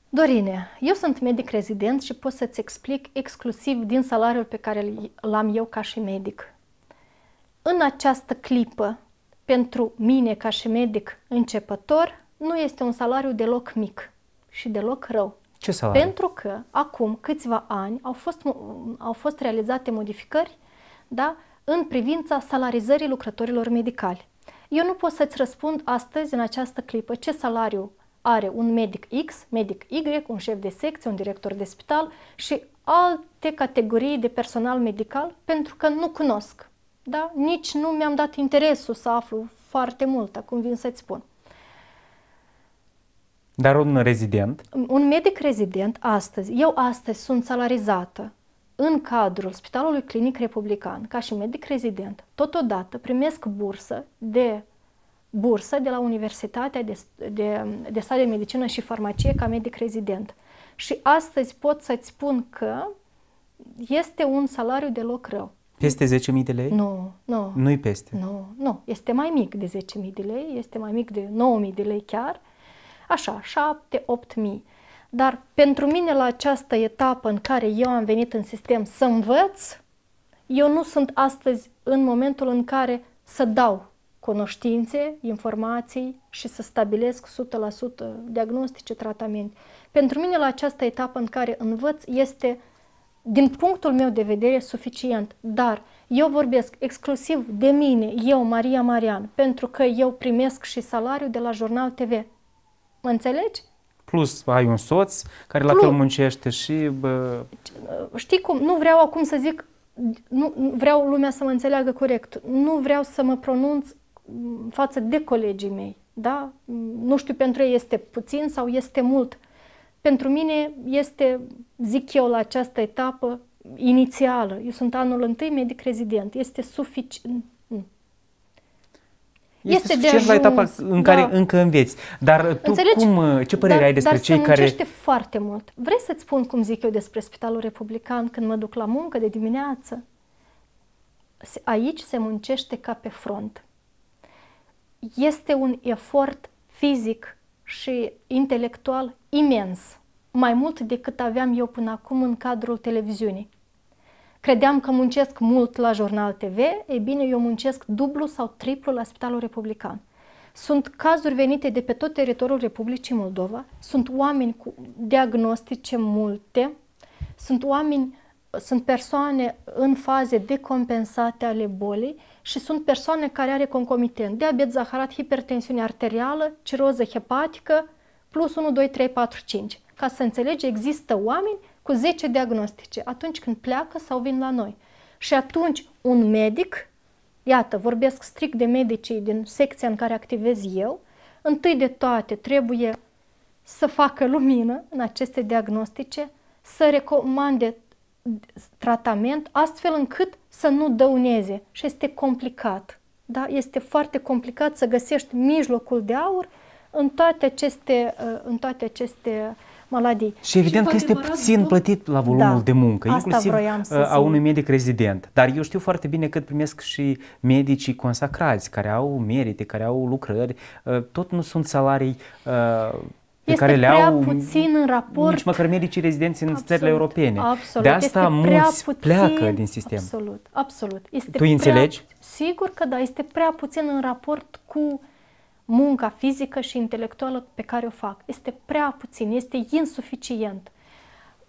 Dorine, eu sunt medic rezident și pot să-ți explic exclusiv din salariul pe care l-am eu ca și medic. În această clipă, pentru mine ca și medic începător, nu este un salariu deloc mic și deloc rău. Ce salariu? Pentru că acum câțiva ani au fost, au fost realizate modificări da, în privința salarizării lucrătorilor medicali. Eu nu pot să-ți răspund astăzi, în această clipă, ce salariu are un medic X, medic Y, un șef de secție, un director de spital și alte categorii de personal medical pentru că nu cunosc. Da? Nici nu mi-am dat interesul să aflu foarte mult, acum vin să-ți spun. Dar un rezident? Un medic rezident astăzi, eu astăzi sunt salarizată în cadrul Spitalului Clinic Republican, ca și medic rezident, totodată primesc bursă de bursă de la Universitatea de, de, de Stat de Medicină și Farmacie ca medic rezident. Și astăzi pot să-ți spun că este un salariu deloc rău. Peste 10.000 de lei? Nu, nu. Nu-i peste? Nu, nu. Este mai mic de 10.000 de lei, este mai mic de 9.000 de lei chiar. Așa, 7-8.000. Dar pentru mine la această etapă în care eu am venit în sistem să învăț, eu nu sunt astăzi în momentul în care să dau cunoștințe, informații și să stabilesc 100% diagnostice, tratamente. Pentru mine la această etapă în care învăț este, din punctul meu de vedere, suficient, dar eu vorbesc exclusiv de mine, eu, Maria Marian, pentru că eu primesc și salariu de la Jurnal TV. Mă înțelegi? plus ai un soț care la fel muncește și... Bă... Știi cum, nu vreau acum să zic, nu, vreau lumea să mă înțeleagă corect, nu vreau să mă pronunț față de colegii mei, da? Nu știu pentru ei este puțin sau este mult. Pentru mine este, zic eu, la această etapă inițială. Eu sunt anul întâi medic rezident. Este suficient este, este suficient de ajuns, la etapa în care da. încă înveți. Dar tu Înțelegi? cum, ce părere dar, ai despre dar cei se care... foarte mult. Vrei să-ți spun cum zic eu despre Spitalul Republican când mă duc la muncă de dimineață? Aici se muncește ca pe front. Este un efort fizic și intelectual imens, mai mult decât aveam eu până acum în cadrul televiziunii credeam că muncesc mult la Jurnal TV, e bine, eu muncesc dublu sau triplu la Spitalul Republican. Sunt cazuri venite de pe tot teritoriul Republicii Moldova, sunt oameni cu diagnostice multe, sunt oameni, sunt persoane în faze decompensate ale bolii și sunt persoane care are concomitent diabet zaharat, hipertensiune arterială, ciroză hepatică, plus 1, 2, 3, 4, 5. Ca să înțelegi, există oameni cu 10 diagnostice atunci când pleacă sau vin la noi. Și atunci un medic, iată, vorbesc strict de medicii din secția în care activez eu, întâi de toate trebuie să facă lumină în aceste diagnostice, să recomande tratament astfel încât să nu dăuneze și este complicat. Da? Este foarte complicat să găsești mijlocul de aur în toate aceste, uh, în toate aceste maladii. Și evident și că este puțin plătit la volumul da, de muncă, asta inclusiv uh, a unui medic rezident. Dar eu știu foarte bine cât primesc și medicii consacrați, care au merite, care au lucrări, uh, tot nu sunt salarii uh, pe este care le au puțin în raport. Nici măcar medicii rezidenți în absolut, țările europene. Absolut. De asta este mulți puțin, pleacă din sistem. Absolut, absolut. Este tu înțelegi? sigur că da, este prea puțin în raport cu munca fizică și intelectuală pe care o fac. Este prea puțin, este insuficient.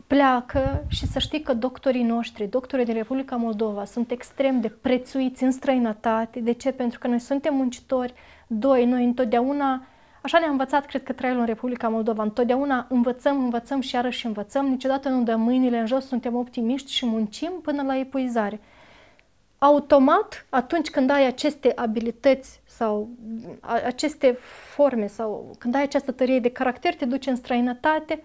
Pleacă și să știi că doctorii noștri, doctorii din Republica Moldova, sunt extrem de prețuiți în străinătate. De ce? Pentru că noi suntem muncitori, doi, noi întotdeauna Așa ne-a învățat, cred că, traiul în Republica Moldova. Întotdeauna învățăm, învățăm și iarăși învățăm, niciodată nu dăm mâinile în jos, suntem optimiști și muncim până la epuizare. Automat, atunci când ai aceste abilități sau aceste forme sau când ai această tărie de caracter, te duci în străinătate,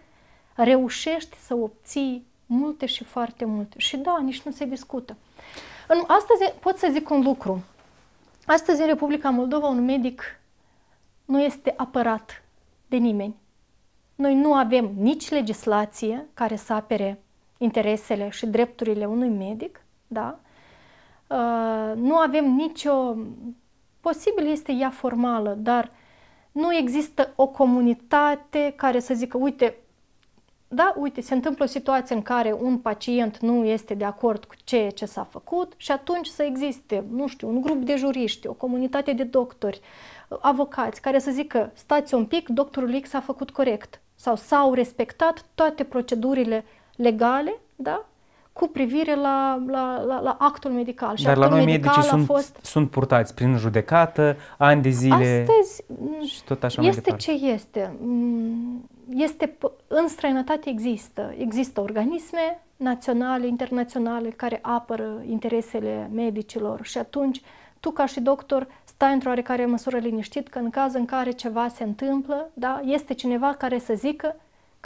reușești să obții multe și foarte multe. Și da, nici nu se discută. În, astăzi pot să zic un lucru. Astăzi în Republica Moldova un medic nu este apărat de nimeni. Noi nu avem nici legislație care să apere interesele și drepturile unui medic, da? Uh, nu avem nicio Posibil este ea formală, dar nu există o comunitate care să zică, uite, da, uite, se întâmplă o situație în care un pacient nu este de acord cu ceea ce s-a făcut și atunci să existe, nu știu, un grup de juriști, o comunitate de doctori, avocați, care să zică, stați un pic, doctorul X a făcut corect sau s-au respectat toate procedurile legale, da, cu privire la, la, la, la actul medical. Și Dar actul la noi medicii sunt, fost... sunt, sunt purtați prin judecată, ani de zile Astăzi și tot așa este mai departe. ce este. Mm, este. În străinătate există. Există organisme naționale, internaționale, care apără interesele medicilor și atunci tu ca și doctor stai într-o oarecare măsură liniștit că în caz în care ceva se întâmplă, da, este cineva care să zică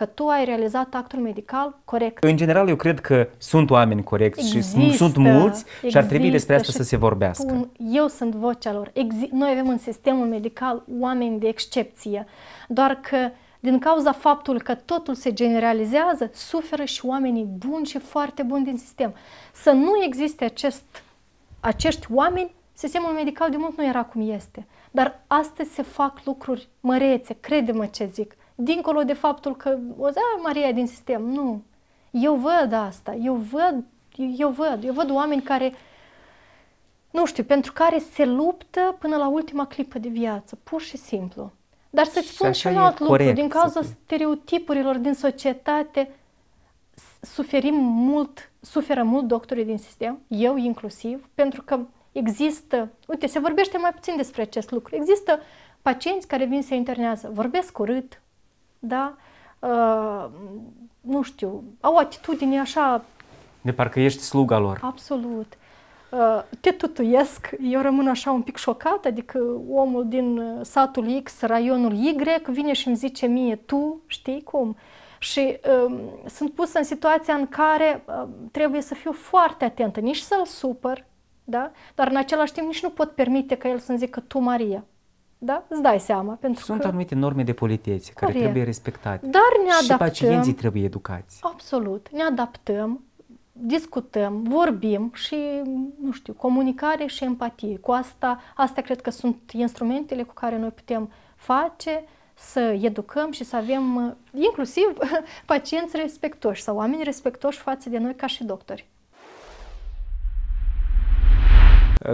că tu ai realizat actul medical corect. În general, eu cred că sunt oameni corecți și sunt mulți și ar trebui despre asta să se vorbească. Un, eu sunt vocea lor. Exi- Noi avem în sistemul medical oameni de excepție, doar că din cauza faptul că totul se generalizează, suferă și oamenii buni și foarte buni din sistem. Să nu existe acest, acești oameni, sistemul medical de mult nu era cum este. Dar astăzi se fac lucruri mărețe, crede-mă ce zic dincolo de faptul că, o zi, da, Maria din sistem, nu. Eu văd asta, eu văd, eu văd, eu văd oameni care, nu știu, pentru care se luptă până la ultima clipă de viață, pur și simplu. Dar să-ți spun și un alt lucru, din cauza stereotipurilor din societate, suferim mult, suferă mult doctorii din sistem, eu inclusiv, pentru că există, uite, se vorbește mai puțin despre acest lucru, există pacienți care vin să internează, vorbesc urât, da? Uh, nu știu, au atitudine așa... De parcă ești sluga lor. Absolut. Uh, te tutuiesc, eu rămân așa un pic șocată, adică omul din ă, satul X, raionul Y, vine și îmi zice mie, tu știi cum? Și uh, sunt pusă în situația în care uh, trebuie să fiu foarte atentă, nici să-l supăr, da? dar în același timp nici nu pot permite că el să-mi zică tu, Maria da? Îți dai seama. Pentru Sunt că... anumite norme de politețe Corect. care trebuie respectate. Dar ne adaptăm. Și pacienții trebuie educați. Absolut. Ne adaptăm, discutăm, vorbim și, nu știu, comunicare și empatie. Cu asta, asta cred că sunt instrumentele cu care noi putem face să educăm și să avem inclusiv pacienți respectoși sau oameni respectoși față de noi ca și doctori.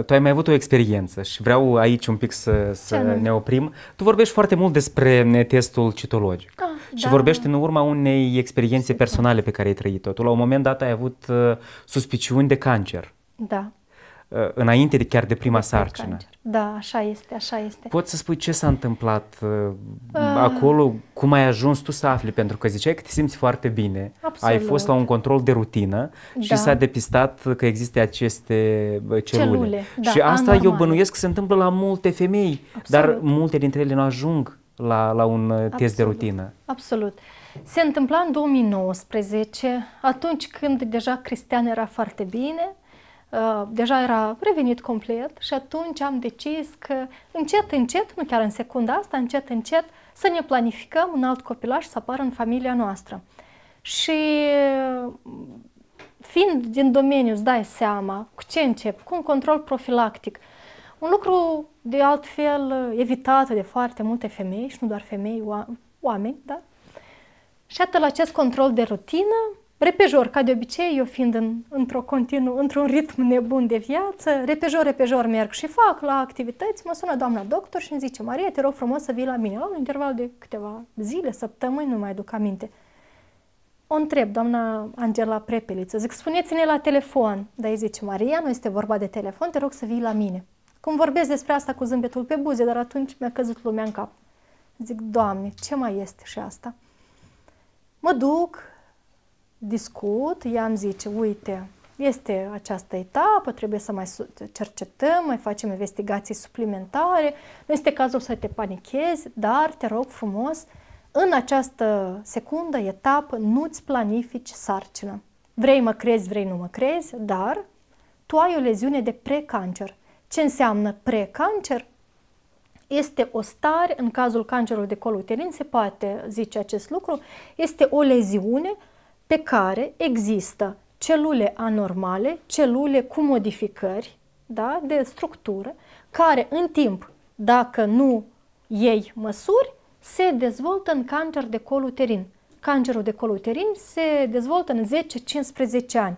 Tu ai mai avut o experiență și vreau aici un pic să, să ne oprim. Tu vorbești foarte mult despre testul citologic ah, și da. vorbești în urma unei experiențe personale pe care ai trăit-o. Tu la un moment dat ai avut uh, suspiciuni de cancer. Da. Uh, înainte de chiar de prima de sarcină. Cancer. Da, așa este, așa este. Poți să spui ce s-a întâmplat uh, uh, acolo, cum ai ajuns tu să afli, pentru că ziceai că te simți foarte bine, Absolut. ai fost la un control de rutină și da. s-a depistat că există aceste celule. celule da, și asta anormal. eu bănuiesc că se întâmplă la multe femei, Absolut. dar multe dintre ele nu ajung la, la un Absolut. Uh, test de rutină. Absolut. Se întâmpla în 2019, atunci când deja Cristian era foarte bine, Uh, deja era revenit complet și atunci am decis că încet, încet, nu chiar în secunda asta, încet, încet să ne planificăm un alt copilaj să apară în familia noastră. Și uh, fiind din domeniu, îți dai seama cu ce încep, cu un control profilactic, un lucru de altfel evitat de foarte multe femei și nu doar femei, oameni, da? Și atât la acest control de rutină, repejor, ca de obicei, eu fiind în, într-o continu, într-un ritm nebun de viață, repejor, repejor merg și fac la activități, mă sună doamna doctor și îmi zice, Maria, te rog frumos să vii la mine, la un interval de câteva zile, săptămâni, nu mai duc aminte. O întreb, doamna Angela Prepeliță, zic, spuneți-ne la telefon. Dar îi zice, Maria, nu este vorba de telefon, te rog să vii la mine. Cum vorbesc despre asta cu zâmbetul pe buze, dar atunci mi-a căzut lumea în cap. Zic, Doamne, ce mai este și asta? Mă duc, discut, i-am zice, uite, este această etapă, trebuie să mai cercetăm, mai facem investigații suplimentare, nu este cazul să te panichezi, dar te rog frumos, în această secundă, etapă, nu-ți planifici sarcină. Vrei mă crezi, vrei nu mă crezi, dar tu ai o leziune de precancer. Ce înseamnă precancer? Este o stare, în cazul cancerului de col uterin se poate zice acest lucru, este o leziune pe care există celule anormale, celule cu modificări da, de structură, care în timp, dacă nu iei măsuri, se dezvoltă în cancer de coluterin. Cancerul de coluterin se dezvoltă în 10-15 ani.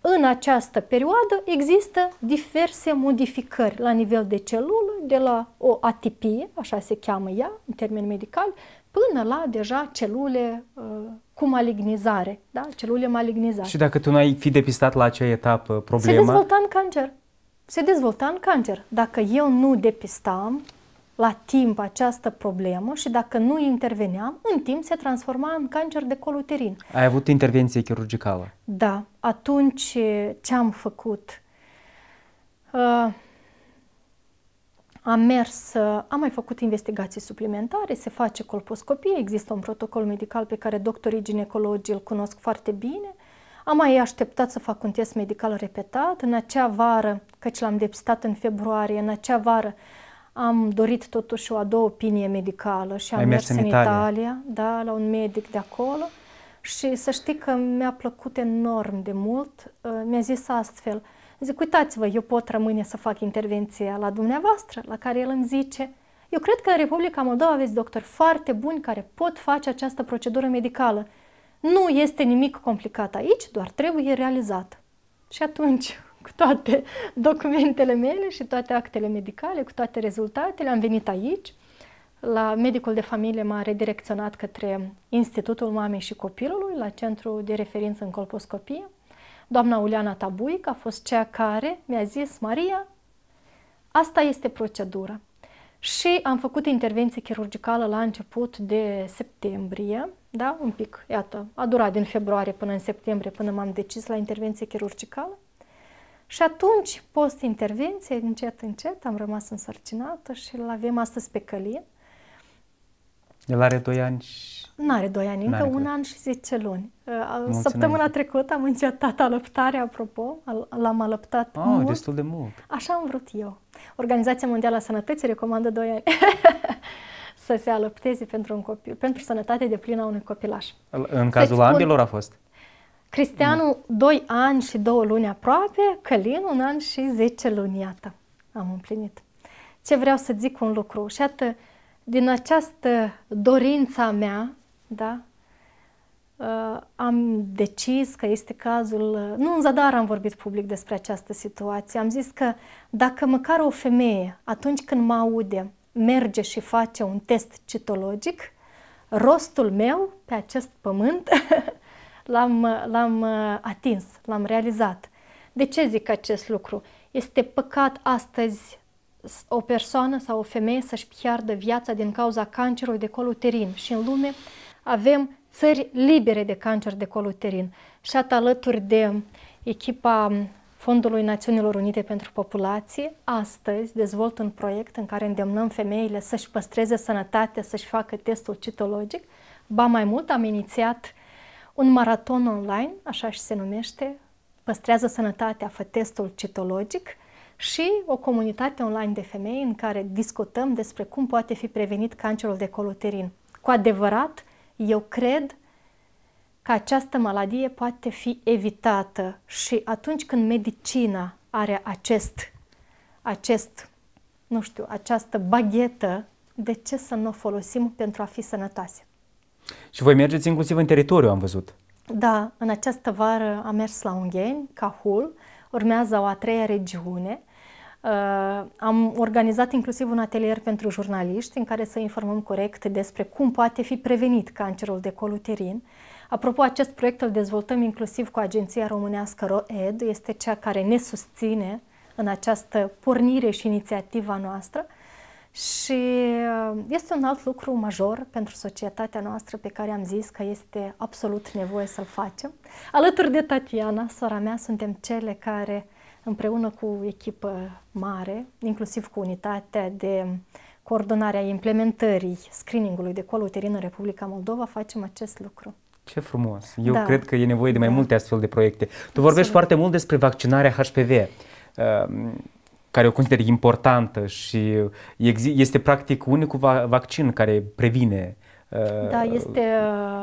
În această perioadă există diverse modificări la nivel de celulă, de la o atipie, așa se cheamă ea în termeni medicali, până la deja celule uh, cu malignizare, da? celule malignizate. Și dacă tu nu ai fi depistat la acea etapă problema? Se dezvolta în cancer. Se dezvolta în cancer. Dacă eu nu depistam la timp această problemă și dacă nu interveneam, în timp se transforma în cancer de coluterin. Ai avut intervenție chirurgicală? Da. Atunci ce am făcut? Uh, am mers, uh, am mai făcut investigații suplimentare, se face colposcopie, există un protocol medical pe care doctorii ginecologi îl cunosc foarte bine. Am mai așteptat să fac un test medical repetat. În acea vară, căci l-am depistat în februarie, în acea vară am dorit totuși o a doua opinie medicală și am Ai mers, mers în Italia. Italia, da, la un medic de acolo. Și să știi că mi-a plăcut enorm de mult. Uh, mi-a zis astfel – Zic, uitați-vă, eu pot rămâne să fac intervenția la dumneavoastră, la care el îmi zice, eu cred că în Republica Moldova aveți doctori foarte buni care pot face această procedură medicală. Nu este nimic complicat aici, doar trebuie realizat. Și atunci, cu toate documentele mele și toate actele medicale, cu toate rezultatele, am venit aici. La medicul de familie m-a redirecționat către Institutul Mamei și Copilului, la centru de referință în colposcopie. Doamna Uliana Tabuic a fost cea care mi-a zis, Maria, asta este procedura. Și am făcut intervenție chirurgicală la început de septembrie, da, un pic, iată, a durat din februarie până în septembrie, până m-am decis la intervenție chirurgicală. Și atunci, post-intervenție, încet, încet, am rămas însărcinată și îl avem astăzi pe Călin. El are 2 ani și... Nu are 2 ani, încă un an și 10 luni. Uh, Mulțumesc. Săptămâna trecută am încetat alăptarea, apropo, l-am alăptat oh, mult. destul de mult. Așa am vrut eu. Organizația Mondială a Sănătății recomandă 2 ani să se alăpteze pentru, un copil, pentru sănătate de plină a unui copilaș. În cazul ambilor a fost? Cristianu, 2 ani și 2 luni aproape, Călin, un an și 10 luni, iată, am împlinit. Ce vreau să zic un lucru și atât din această dorință a mea, da, uh, am decis că este cazul, uh, nu în zadar am vorbit public despre această situație, am zis că dacă măcar o femeie, atunci când mă aude, merge și face un test citologic, rostul meu pe acest pământ l-am, uh, l-am uh, atins, l-am realizat. De ce zic acest lucru? Este păcat astăzi o persoană sau o femeie să-și piardă viața din cauza cancerului de col uterin și în lume avem țări libere de cancer de col uterin. Și at alături de echipa Fondului Națiunilor Unite pentru Populație, astăzi dezvolt un proiect în care îndemnăm femeile să-și păstreze sănătatea, să-și facă testul citologic. Ba mai mult, am inițiat un maraton online, așa și se numește, Păstrează sănătatea, fă testul citologic, și o comunitate online de femei în care discutăm despre cum poate fi prevenit cancerul de coluterin. Cu adevărat, eu cred că această maladie poate fi evitată și atunci când medicina are acest, acest nu știu, această baghetă, de ce să nu o folosim pentru a fi sănătoase? Și voi mergeți inclusiv în teritoriu, am văzut. Da, în această vară am mers la Ungheni, Cahul, urmează o a treia regiune Uh, am organizat inclusiv un atelier pentru jurnaliști în care să informăm corect despre cum poate fi prevenit cancerul de coluterin. Apropo, acest proiect îl dezvoltăm inclusiv cu Agenția Românească ROED, este cea care ne susține în această pornire și inițiativa noastră și uh, este un alt lucru major pentru societatea noastră pe care am zis că este absolut nevoie să-l facem. Alături de Tatiana, sora mea, suntem cele care împreună cu echipă mare, inclusiv cu unitatea de coordonare a implementării screeningului de col uterin în Republica Moldova, facem acest lucru. Ce frumos! Eu da. cred că e nevoie de mai da. multe astfel de proiecte. Tu Absolut. vorbești foarte mult despre vaccinarea HPV. Um, care o consider importantă și este practic unicul vaccin care previne uh, da, este...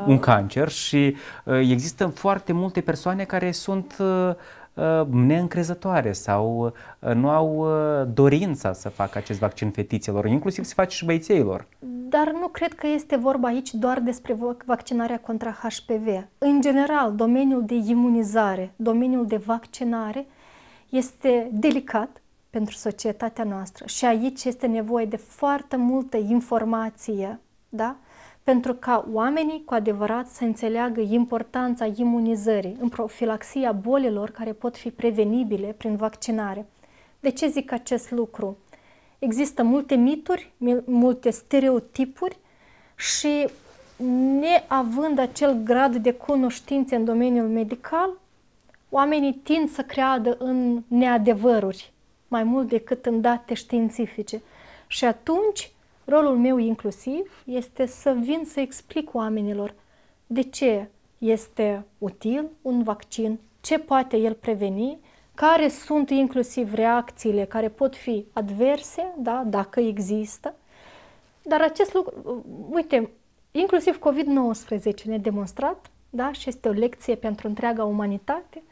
un cancer și uh, există foarte multe persoane care sunt uh, Uh, neîncrezătoare sau uh, nu au uh, dorința să facă acest vaccin fetițelor, inclusiv se face și băițeilor. Dar nu cred că este vorba aici doar despre vaccinarea contra HPV. În general, domeniul de imunizare, domeniul de vaccinare este delicat pentru societatea noastră și aici este nevoie de foarte multă informație da? pentru ca oamenii cu adevărat să înțeleagă importanța imunizării în profilaxia bolilor care pot fi prevenibile prin vaccinare. De ce zic acest lucru? Există multe mituri, multe stereotipuri și neavând acel grad de cunoștințe în domeniul medical, oamenii tind să creadă în neadevăruri mai mult decât în date științifice. Și atunci Rolul meu inclusiv este să vin să explic oamenilor de ce este util un vaccin, ce poate el preveni, care sunt inclusiv reacțiile care pot fi adverse, da, dacă există. Dar acest lucru, uite, inclusiv COVID-19 ne-a demonstrat, da, și este o lecție pentru întreaga umanitate,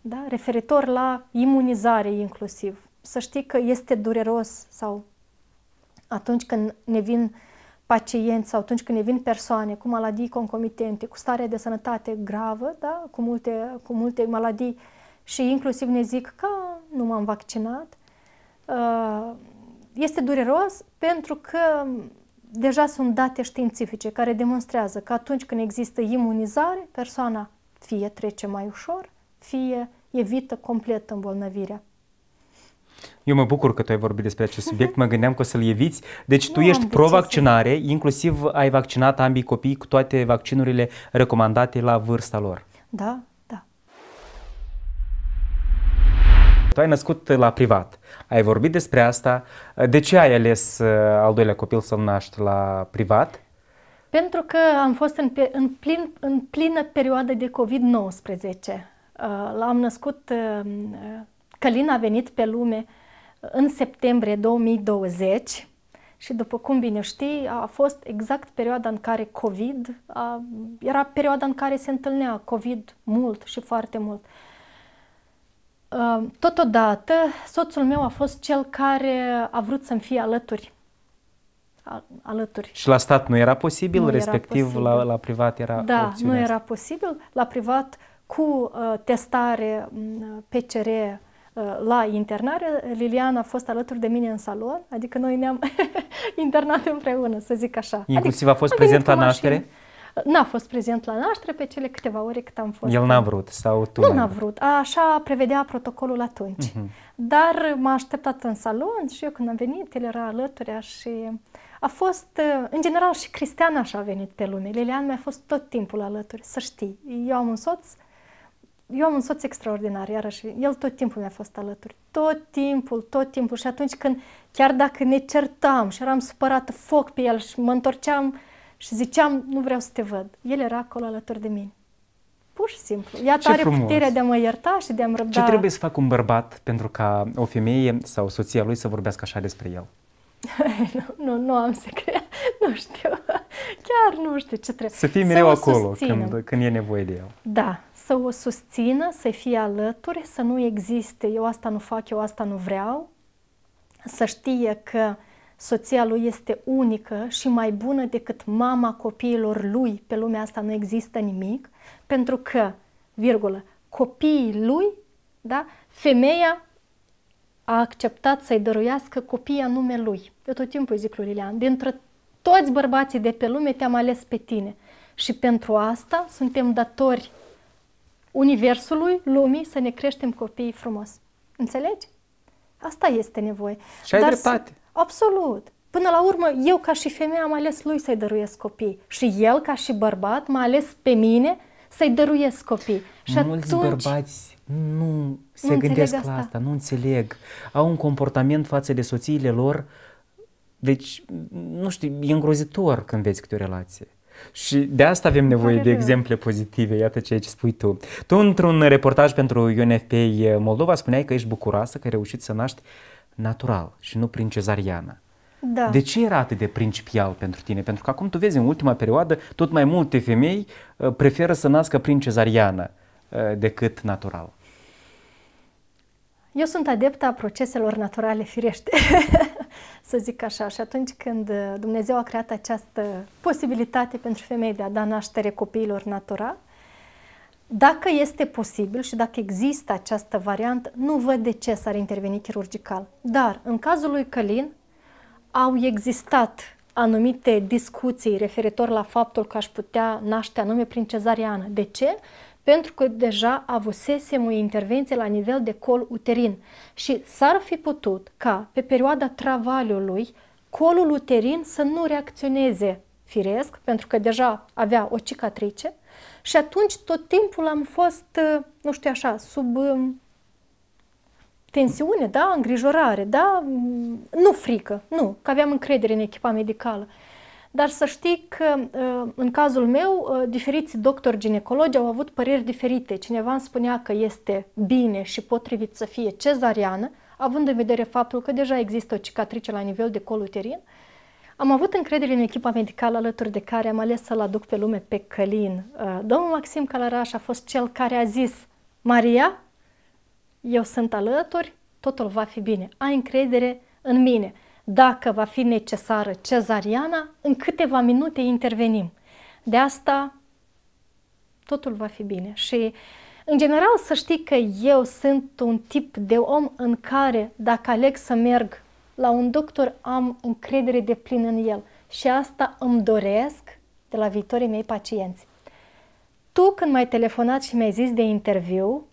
da, referitor la imunizare inclusiv. Să știi că este dureros sau atunci când ne vin pacienți sau atunci când ne vin persoane cu maladii concomitente, cu stare de sănătate gravă, da? cu, multe, cu multe maladii și inclusiv ne zic că nu m-am vaccinat, uh, este dureros pentru că deja sunt date științifice care demonstrează că atunci când există imunizare, persoana fie trece mai ușor, fie evită complet îmbolnăvirea. Eu mă bucur că tu ai vorbit despre acest subiect, mă gândeam că o să-l eviți. Deci tu nu ești pro-vaccinare, inclusiv ai vaccinat ambii copii cu toate vaccinurile recomandate la vârsta lor. Da, da. Tu ai născut la privat, ai vorbit despre asta. De ce ai ales uh, al doilea copil să-l naști la privat? Pentru că am fost în, în, plin, în plină perioadă de COVID-19. Uh, l-am născut uh, Călin a venit pe lume în septembrie 2020 și după cum bine știi, a fost exact perioada în care COVID, a, era perioada în care se întâlnea COVID mult și foarte mult. Totodată, soțul meu a fost cel care a vrut să-mi fie alături. alături. Și la stat nu era posibil, nu respectiv era posibil. La, la privat era Da, opțiunea nu era posibil. La privat, cu uh, testare uh, PCR Uh, la internare, Liliana a fost alături de mine în salon, adică noi ne-am internat împreună, să zic așa. Inclusiv adică a fost adică prezent la naștere? Uh, n-a fost prezent la naștere pe cele câteva ore cât am fost. El n-a vrut sau tu? Nu n-a vrut. Așa prevedea protocolul atunci. Uh-huh. Dar m-a așteptat în salon și eu când am venit, el era alături și a fost, uh, în general și Cristian așa a venit pe lume. Liliana mi-a fost tot timpul alături, să știi. Eu am un soț eu am un soț extraordinar, iarăși, el tot timpul mi-a fost alături, tot timpul, tot timpul și atunci când, chiar dacă ne certam și eram supărată foc pe el și mă întorceam și ziceam, nu vreau să te văd, el era acolo alături de mine. Pur și simplu. Ea are frumos. puterea de a mă ierta și de a-mi răbda. Ce trebuie să fac un bărbat pentru ca o femeie sau soția lui să vorbească așa despre el? nu, nu, nu am secret, nu știu. Chiar nu știu ce trebuie. Să fie mereu să acolo când, când e nevoie de el. Da, să o susțină, să fie alături, să nu existe eu asta nu fac, eu asta nu vreau, să știe că soția lui este unică și mai bună decât mama copiilor lui. Pe lumea asta nu există nimic, pentru că, virgulă, copiii lui, da, femeia a acceptat să-i dăruiască copiii anume lui. Eu tot timpul zic lui Lilian, dintre toți bărbații de pe lume te-am ales pe tine. Și pentru asta suntem datori universului, lumii, să ne creștem copiii frumos. Înțelegi? Asta este nevoie. Și ai Dar dreptate. Absolut. Până la urmă, eu ca și femeie am ales lui să-i dăruiesc copii. Și el ca și bărbat m-a ales pe mine să-i dăruiesc copii. Și Mulți atunci... bărbați nu se nu gândesc asta. la asta, nu înțeleg. Au un comportament față de soțiile lor uh, deci, nu știu, e îngrozitor când vezi câte o relație. Și de asta avem nevoie de, exemple pozitive, iată ceea ce spui tu. Tu, într-un reportaj pentru UNFP Moldova, spuneai că ești bucuroasă că ai reușit să naști natural și nu prin cezariană. Da. De ce era atât de principial pentru tine? Pentru că acum tu vezi, în ultima perioadă, tot mai multe femei uh, preferă să nască prin cezariană uh, decât natural. Eu sunt adepta proceselor naturale firește. să zic așa. Și atunci când uh, Dumnezeu a creat această posibilitate pentru femei de a da naștere copiilor natural, dacă este posibil și dacă există această variantă, nu văd de ce s-ar interveni chirurgical. Dar, în cazul lui Călin, au existat anumite discuții referitor la faptul că aș putea naște anume prin cezariană. De ce? pentru că deja avusesem o intervenție la nivel de col uterin și s-ar fi putut ca pe perioada travaliului colul uterin să nu reacționeze firesc, pentru că deja avea o cicatrice și atunci tot timpul am fost, uh, nu știu așa, sub um, tensiune, da, îngrijorare, da, mm, nu frică, nu, că aveam încredere în echipa medicală dar să știi că uh, în cazul meu uh, diferiți doctori ginecologi au avut păreri diferite. Cineva îmi spunea că este bine și potrivit să fie cezariană, având în vedere faptul că deja există o cicatrice la nivel de col uterin. Am avut încredere în echipa medicală alături de care am ales să-l aduc pe lume pe Călin. Uh, domnul Maxim Calaraș a fost cel care a zis, Maria, eu sunt alături, totul va fi bine, ai încredere în mine dacă va fi necesară cezariana, în câteva minute intervenim. De asta totul va fi bine. Și, în general, să știi că eu sunt un tip de om în care, dacă aleg să merg la un doctor, am încredere de plin în el. Și asta îmi doresc de la viitorii mei pacienți. Tu, când m-ai telefonat și mi-ai zis de interviu,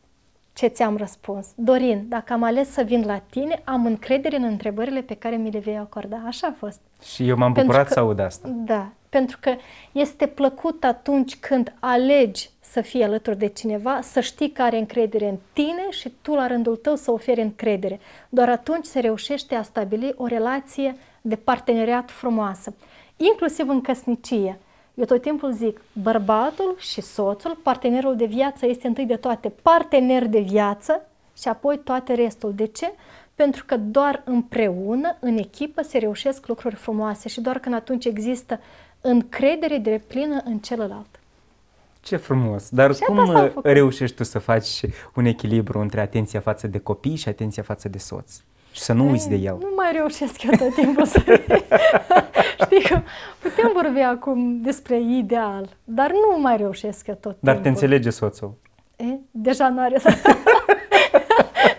ce ți-am răspuns. Dorin, dacă am ales să vin la tine, am încredere în întrebările pe care mi le vei acorda. Așa a fost. Și eu m-am pentru bucurat că, să aud asta. Da, pentru că este plăcut atunci când alegi să fii alături de cineva, să știi că are încredere în tine și tu la rândul tău să oferi încredere. Doar atunci se reușește a stabili o relație de parteneriat frumoasă, inclusiv în căsnicie. Eu tot timpul zic, bărbatul și soțul, partenerul de viață este întâi de toate partener de viață și apoi toate restul. De ce? Pentru că doar împreună, în echipă, se reușesc lucruri frumoase și doar când atunci există încredere de plină în celălalt. Ce frumos! Dar și cum uh, reușești tu să faci un echilibru între atenția față de copii și atenția față de soț? și să nu uiți de el. Nu mai reușesc eu tot timpul să... Știi că putem vorbi acum despre ideal, dar nu mai reușesc eu tot timpul. Dar te înțelege soțul. E? Deja nu are...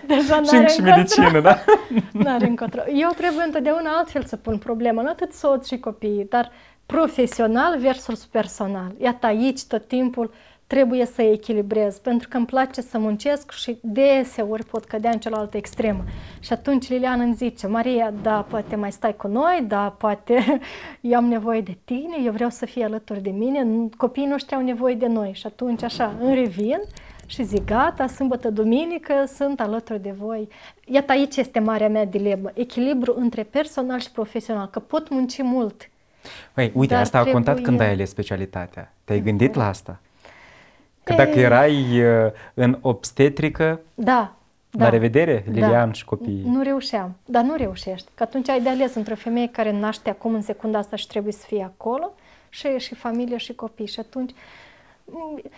Deja are și, și medicină, da? Nu are încotro. Eu trebuie întotdeauna altfel să pun problema, nu atât soț și copiii, dar profesional versus personal. Iată aici tot timpul trebuie să echilibrez, pentru că îmi place să muncesc și deseori pot cădea în cealaltă extremă. Și atunci Liliana îmi zice, Maria, da, poate mai stai cu noi, da, poate eu am nevoie de tine, eu vreau să fii alături de mine, copiii noștri au nevoie de noi. Și atunci așa, îmi revin și zic, gata, sâmbătă, duminică, sunt alături de voi. Iată, aici este marea mea dilemă, echilibru între personal și profesional, că pot munci mult, Păi, uite, Dar asta a contat când ai ales specialitatea. Te-ai exact. gândit la asta? Că dacă erai uh, în obstetrică, da, da. La revedere, da. Lilian da. și copiii. Nu reușeam, dar nu reușești. Că atunci ai de ales între o femeie care naște acum în secunda asta și trebuie să fie acolo și, și familie și copii. Și atunci,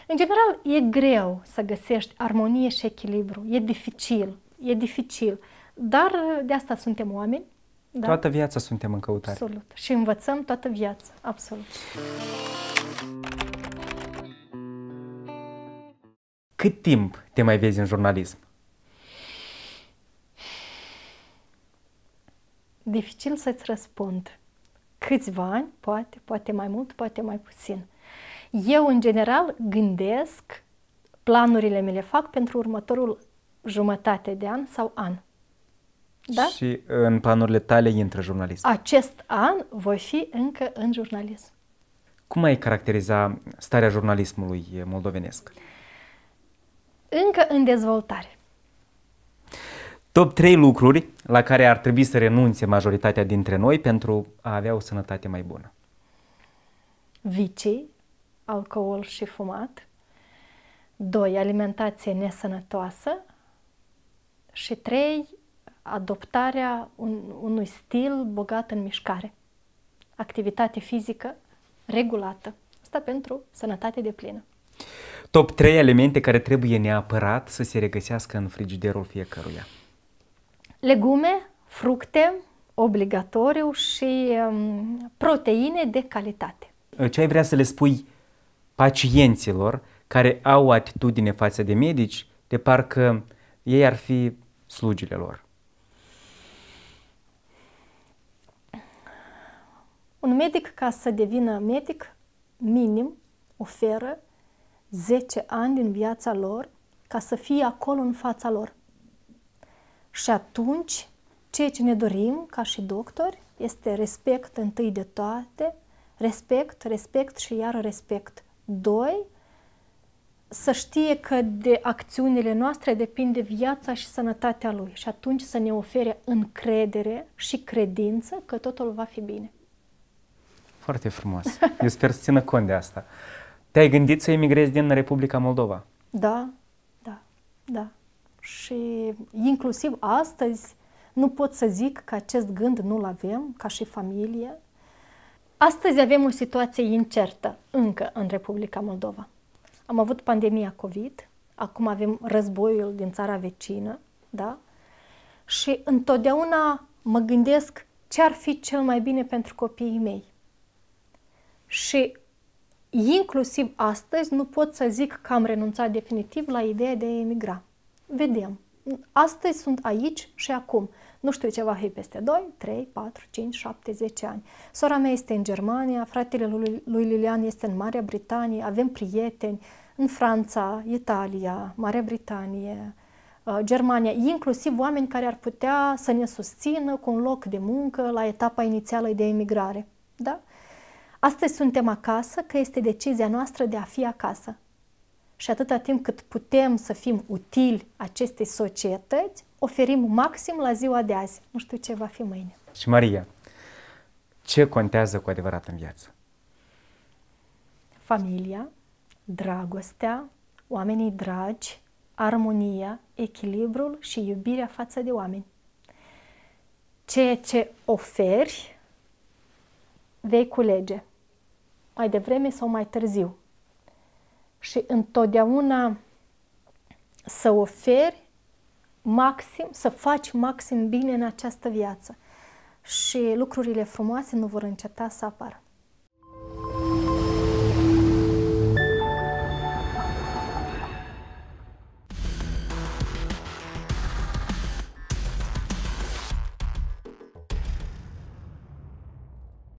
în general, e greu să găsești armonie și echilibru. E dificil, e dificil. Dar uh, de asta suntem oameni. Da? Toată viața suntem în căutare. Absolut. Și învățăm toată viața. Absolut. Cât timp te mai vezi în jurnalism? Dificil să-ți răspund. Câțiva ani, poate, poate mai mult, poate mai puțin. Eu, în general, gândesc, planurile mele fac pentru următorul jumătate de an sau an. Da? Și în planurile tale intră jurnalism. Acest an voi fi încă în jurnalism. Cum ai caracteriza starea jurnalismului moldovenesc? Uh, încă în dezvoltare. Top 3 lucruri la care ar trebui să renunțe majoritatea dintre noi pentru a avea o sănătate mai bună. Vicii, alcool și fumat. 2. Alimentație nesănătoasă. Și 3. Adoptarea un, unui stil bogat în mișcare. Activitate fizică regulată. Asta pentru sănătate de plină top 3 elemente care trebuie neapărat să se regăsească în frigiderul fiecăruia. Legume, fructe, obligatoriu și um, proteine de calitate. Uh, ce ai vrea să le spui pacienților care au atitudine față de medici, de parcă ei ar fi slugile lor? Un medic, ca să devină medic, minim oferă 10 ani din viața lor ca să fie acolo în fața lor. Și atunci, ceea ce ne dorim ca și doctori este respect întâi de toate, respect, respect și iar respect. Doi, să știe că de acțiunile noastre depinde viața și sănătatea lui și atunci să ne ofere încredere și credință că totul va fi bine. Foarte frumos. Eu sper să țină cont de asta. Te-ai gândit să emigrezi din Republica Moldova? Da, da, da. Și inclusiv astăzi nu pot să zic că acest gând nu-l avem ca și familie. Astăzi avem o situație incertă încă în Republica Moldova. Am avut pandemia COVID, acum avem războiul din țara vecină, da? Și întotdeauna mă gândesc ce ar fi cel mai bine pentru copiii mei. Și inclusiv astăzi, nu pot să zic că am renunțat definitiv la ideea de a emigra. Vedem. Astăzi sunt aici și acum. Nu știu ce va fi peste 2, 3, 4, 5, 7, 10 ani. Sora mea este în Germania, fratele lui Lilian este în Marea Britanie, avem prieteni în Franța, Italia, Marea Britanie, uh, Germania, inclusiv oameni care ar putea să ne susțină cu un loc de muncă la etapa inițială de emigrare. Da? Astăzi suntem acasă că este decizia noastră de a fi acasă. Și atâta timp cât putem să fim utili acestei societăți, oferim maxim la ziua de azi. Nu știu ce va fi mâine. Și Maria, ce contează cu adevărat în viață? Familia, dragostea, oamenii dragi, armonia, echilibrul și iubirea față de oameni. Ceea ce oferi, vei culege mai devreme sau mai târziu. Și întotdeauna să oferi maxim, să faci maxim bine în această viață. Și lucrurile frumoase nu vor înceta să apară.